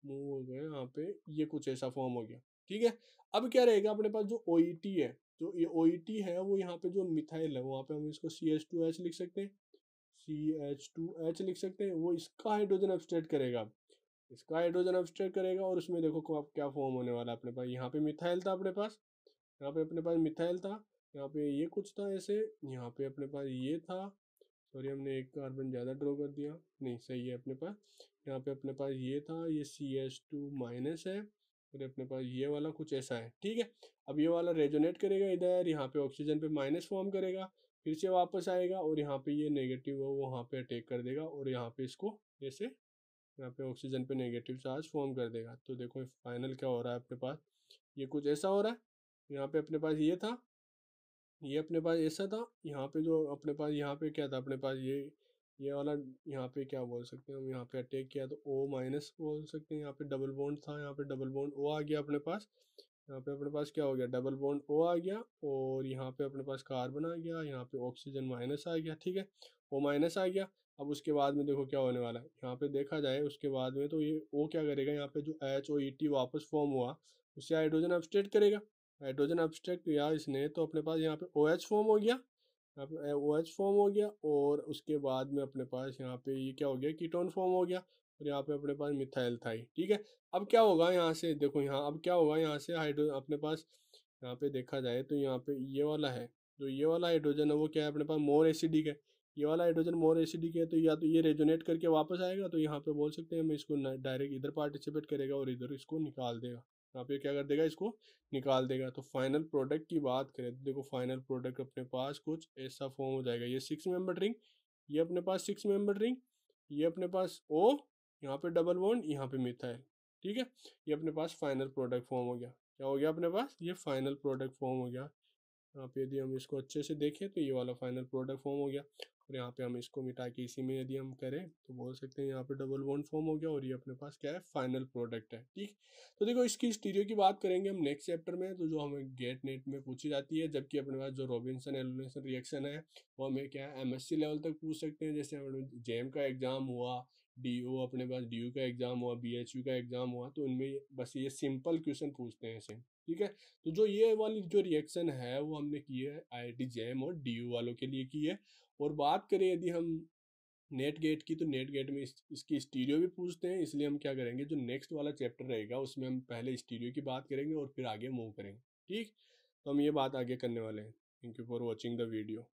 मूव हो गया यहाँ पे ये कुछ ऐसा फॉर्म हो गया ठीक है अब क्या रहेगा अपने पास जो ओ e है जो तो ये ओ e है वो यहाँ पे जो मिथाइल है वहाँ पे हम इसको सी एच टू एच लिख सकते हैं सी एच टू एच लिख सकते हैं वो इसका हाइड्रोजन एबस्ट्रेट करेगा इसका हाइड्रोजन एबस्ट्रेट करेगा और उसमें देखो आप क्या फॉर्म होने वाला है अपने पास यहाँ पे मिथाइल था अपने पास यहाँ पे अपने पास मिथाइल था यहाँ पे ये कुछ था ऐसे यहाँ पे अपने पास ये था सॉरी हमने एक कार्बन ज़्यादा ड्रॉ कर दिया नहीं सही है अपने पास यहाँ पे अपने पास ये था ये सी एच टू माइनस है फिर अपने पास ये वाला कुछ ऐसा है ठीक है अब ये वाला रेजोनेट करेगा इधर यहाँ पे ऑक्सीजन पे माइनस फॉर्म करेगा फिर से वापस आएगा और यहाँ पे ये नेगेटिव है वो वहाँ पे अटैक कर देगा और यहाँ पे इसको जैसे यहाँ पे ऑक्सीजन पे नेगेटिव चार्ज फॉर्म कर देगा तो देखो फाइनल क्या हो रहा है अपने पास ये कुछ ऐसा हो रहा है यहाँ पे अपने पास ये था ये अपने पास ऐसा था यहाँ पे जो अपने पास यहाँ पे क्या था अपने पास ये ये वाला यहाँ पे क्या बोल सकते हैं हम यहाँ पे अटैक किया तो ओ माइनस बोल सकते हैं यहाँ पे डबल बॉन्ड था यहाँ पे डबल बॉन्ड ओ आ गया अपने पास यहाँ पे अपने पास क्या हो गया डबल बॉन्ड ओ आ गया और यहाँ पे अपने पास कार्बन आ गया यहाँ पे ऑक्सीजन माइनस आ गया ठीक है ओ माइनस आ गया अब उसके बाद में देखो क्या होने वाला है यहाँ पे देखा जाए उसके बाद में तो ये ओ क्या करेगा यहाँ पे जो एच ओ ई टी वापस फॉर्म हुआ उससे हाइड्रोजन अपस्टेट करेगा हाइड्रोजन अपस्टेट किया इसने तो अपने पास यहाँ पे ओ एच फॉर्म हो गया अपना ओ एच फॉर्म हो गया और उसके बाद में अपने पास यहाँ पे ये क्या हो गया कीटोन फॉर्म हो गया और यहाँ पे अपने पास मिथाइल थाई ठीक है अब क्या होगा यहाँ से देखो यहाँ अब क्या होगा यहाँ से हाइड्रो अपने पास यहाँ पे देखा जाए तो यहाँ पे ये वाला है जो ये वाला हाइड्रोजन है वो क्या है अपने पास मोर एसिडिक है ये वाला हाइड्रोजन मोर एसिडिक है तो या तो ये रेजोनेट करके वापस आएगा तो यहाँ पे बोल सकते हैं हम इसको डायरेक्ट इधर पार्टिसिपेट करेगा और इधर इसको निकाल देगा यहाँ पे क्या कर देगा इसको निकाल देगा तो फाइनल प्रोडक्ट की बात करें तो देखो फाइनल प्रोडक्ट अपने पास कुछ ऐसा फॉर्म हो जाएगा ये सिक्स मेंबर रिंग ये अपने पास सिक्स मेंबर रिंग ये अपने पास ओ यहाँ पे डबल वन यहाँ पे मिथाइल ठीक है ये अपने पास फाइनल प्रोडक्ट फॉर्म हो गया क्या हो गया अपने पास ये फाइनल प्रोडक्ट फॉर्म हो गया यहाँ पे यदि हम इसको अच्छे से देखें तो ये वाला फाइनल प्रोडक्ट फॉर्म हो गया और यहाँ पे हम इसको मिटा के इसी में यदि हम करें तो बोल सकते हैं यहाँ पे डबल बॉन्ड फॉर्म हो गया और ये अपने पास क्या है फाइनल प्रोडक्ट है ठीक तो देखो इसकी स्टीरियो की बात करेंगे हम नेक्स्ट चैप्टर में तो जो हमें गेट नेट में पूछी जाती है जबकि अपने पास जो रॉबिनसन एलोनेसन रिएक्शन है वो हमें क्या है एम लेवल तक पूछ सकते हैं जैसे हमें जे का एग्ज़ाम हुआ डी अपने पास डी का एग्ज़ाम हुआ बी का एग्ज़ाम हुआ तो इनमें बस ये सिंपल क्वेश्चन पूछते हैं इसे ठीक है तो जो ये वाली जो रिएक्शन है वो हमने की है आई जैम और डी वालों के लिए की है और बात करें यदि हम नेट गेट की तो नेट गेट में इस, इसकी स्टीरियो भी पूछते हैं इसलिए हम क्या करेंगे जो नेक्स्ट वाला चैप्टर रहेगा उसमें हम पहले स्टीरियो की बात करेंगे और फिर आगे मूव करेंगे ठीक तो हम ये बात आगे करने वाले हैं thank you for watching the video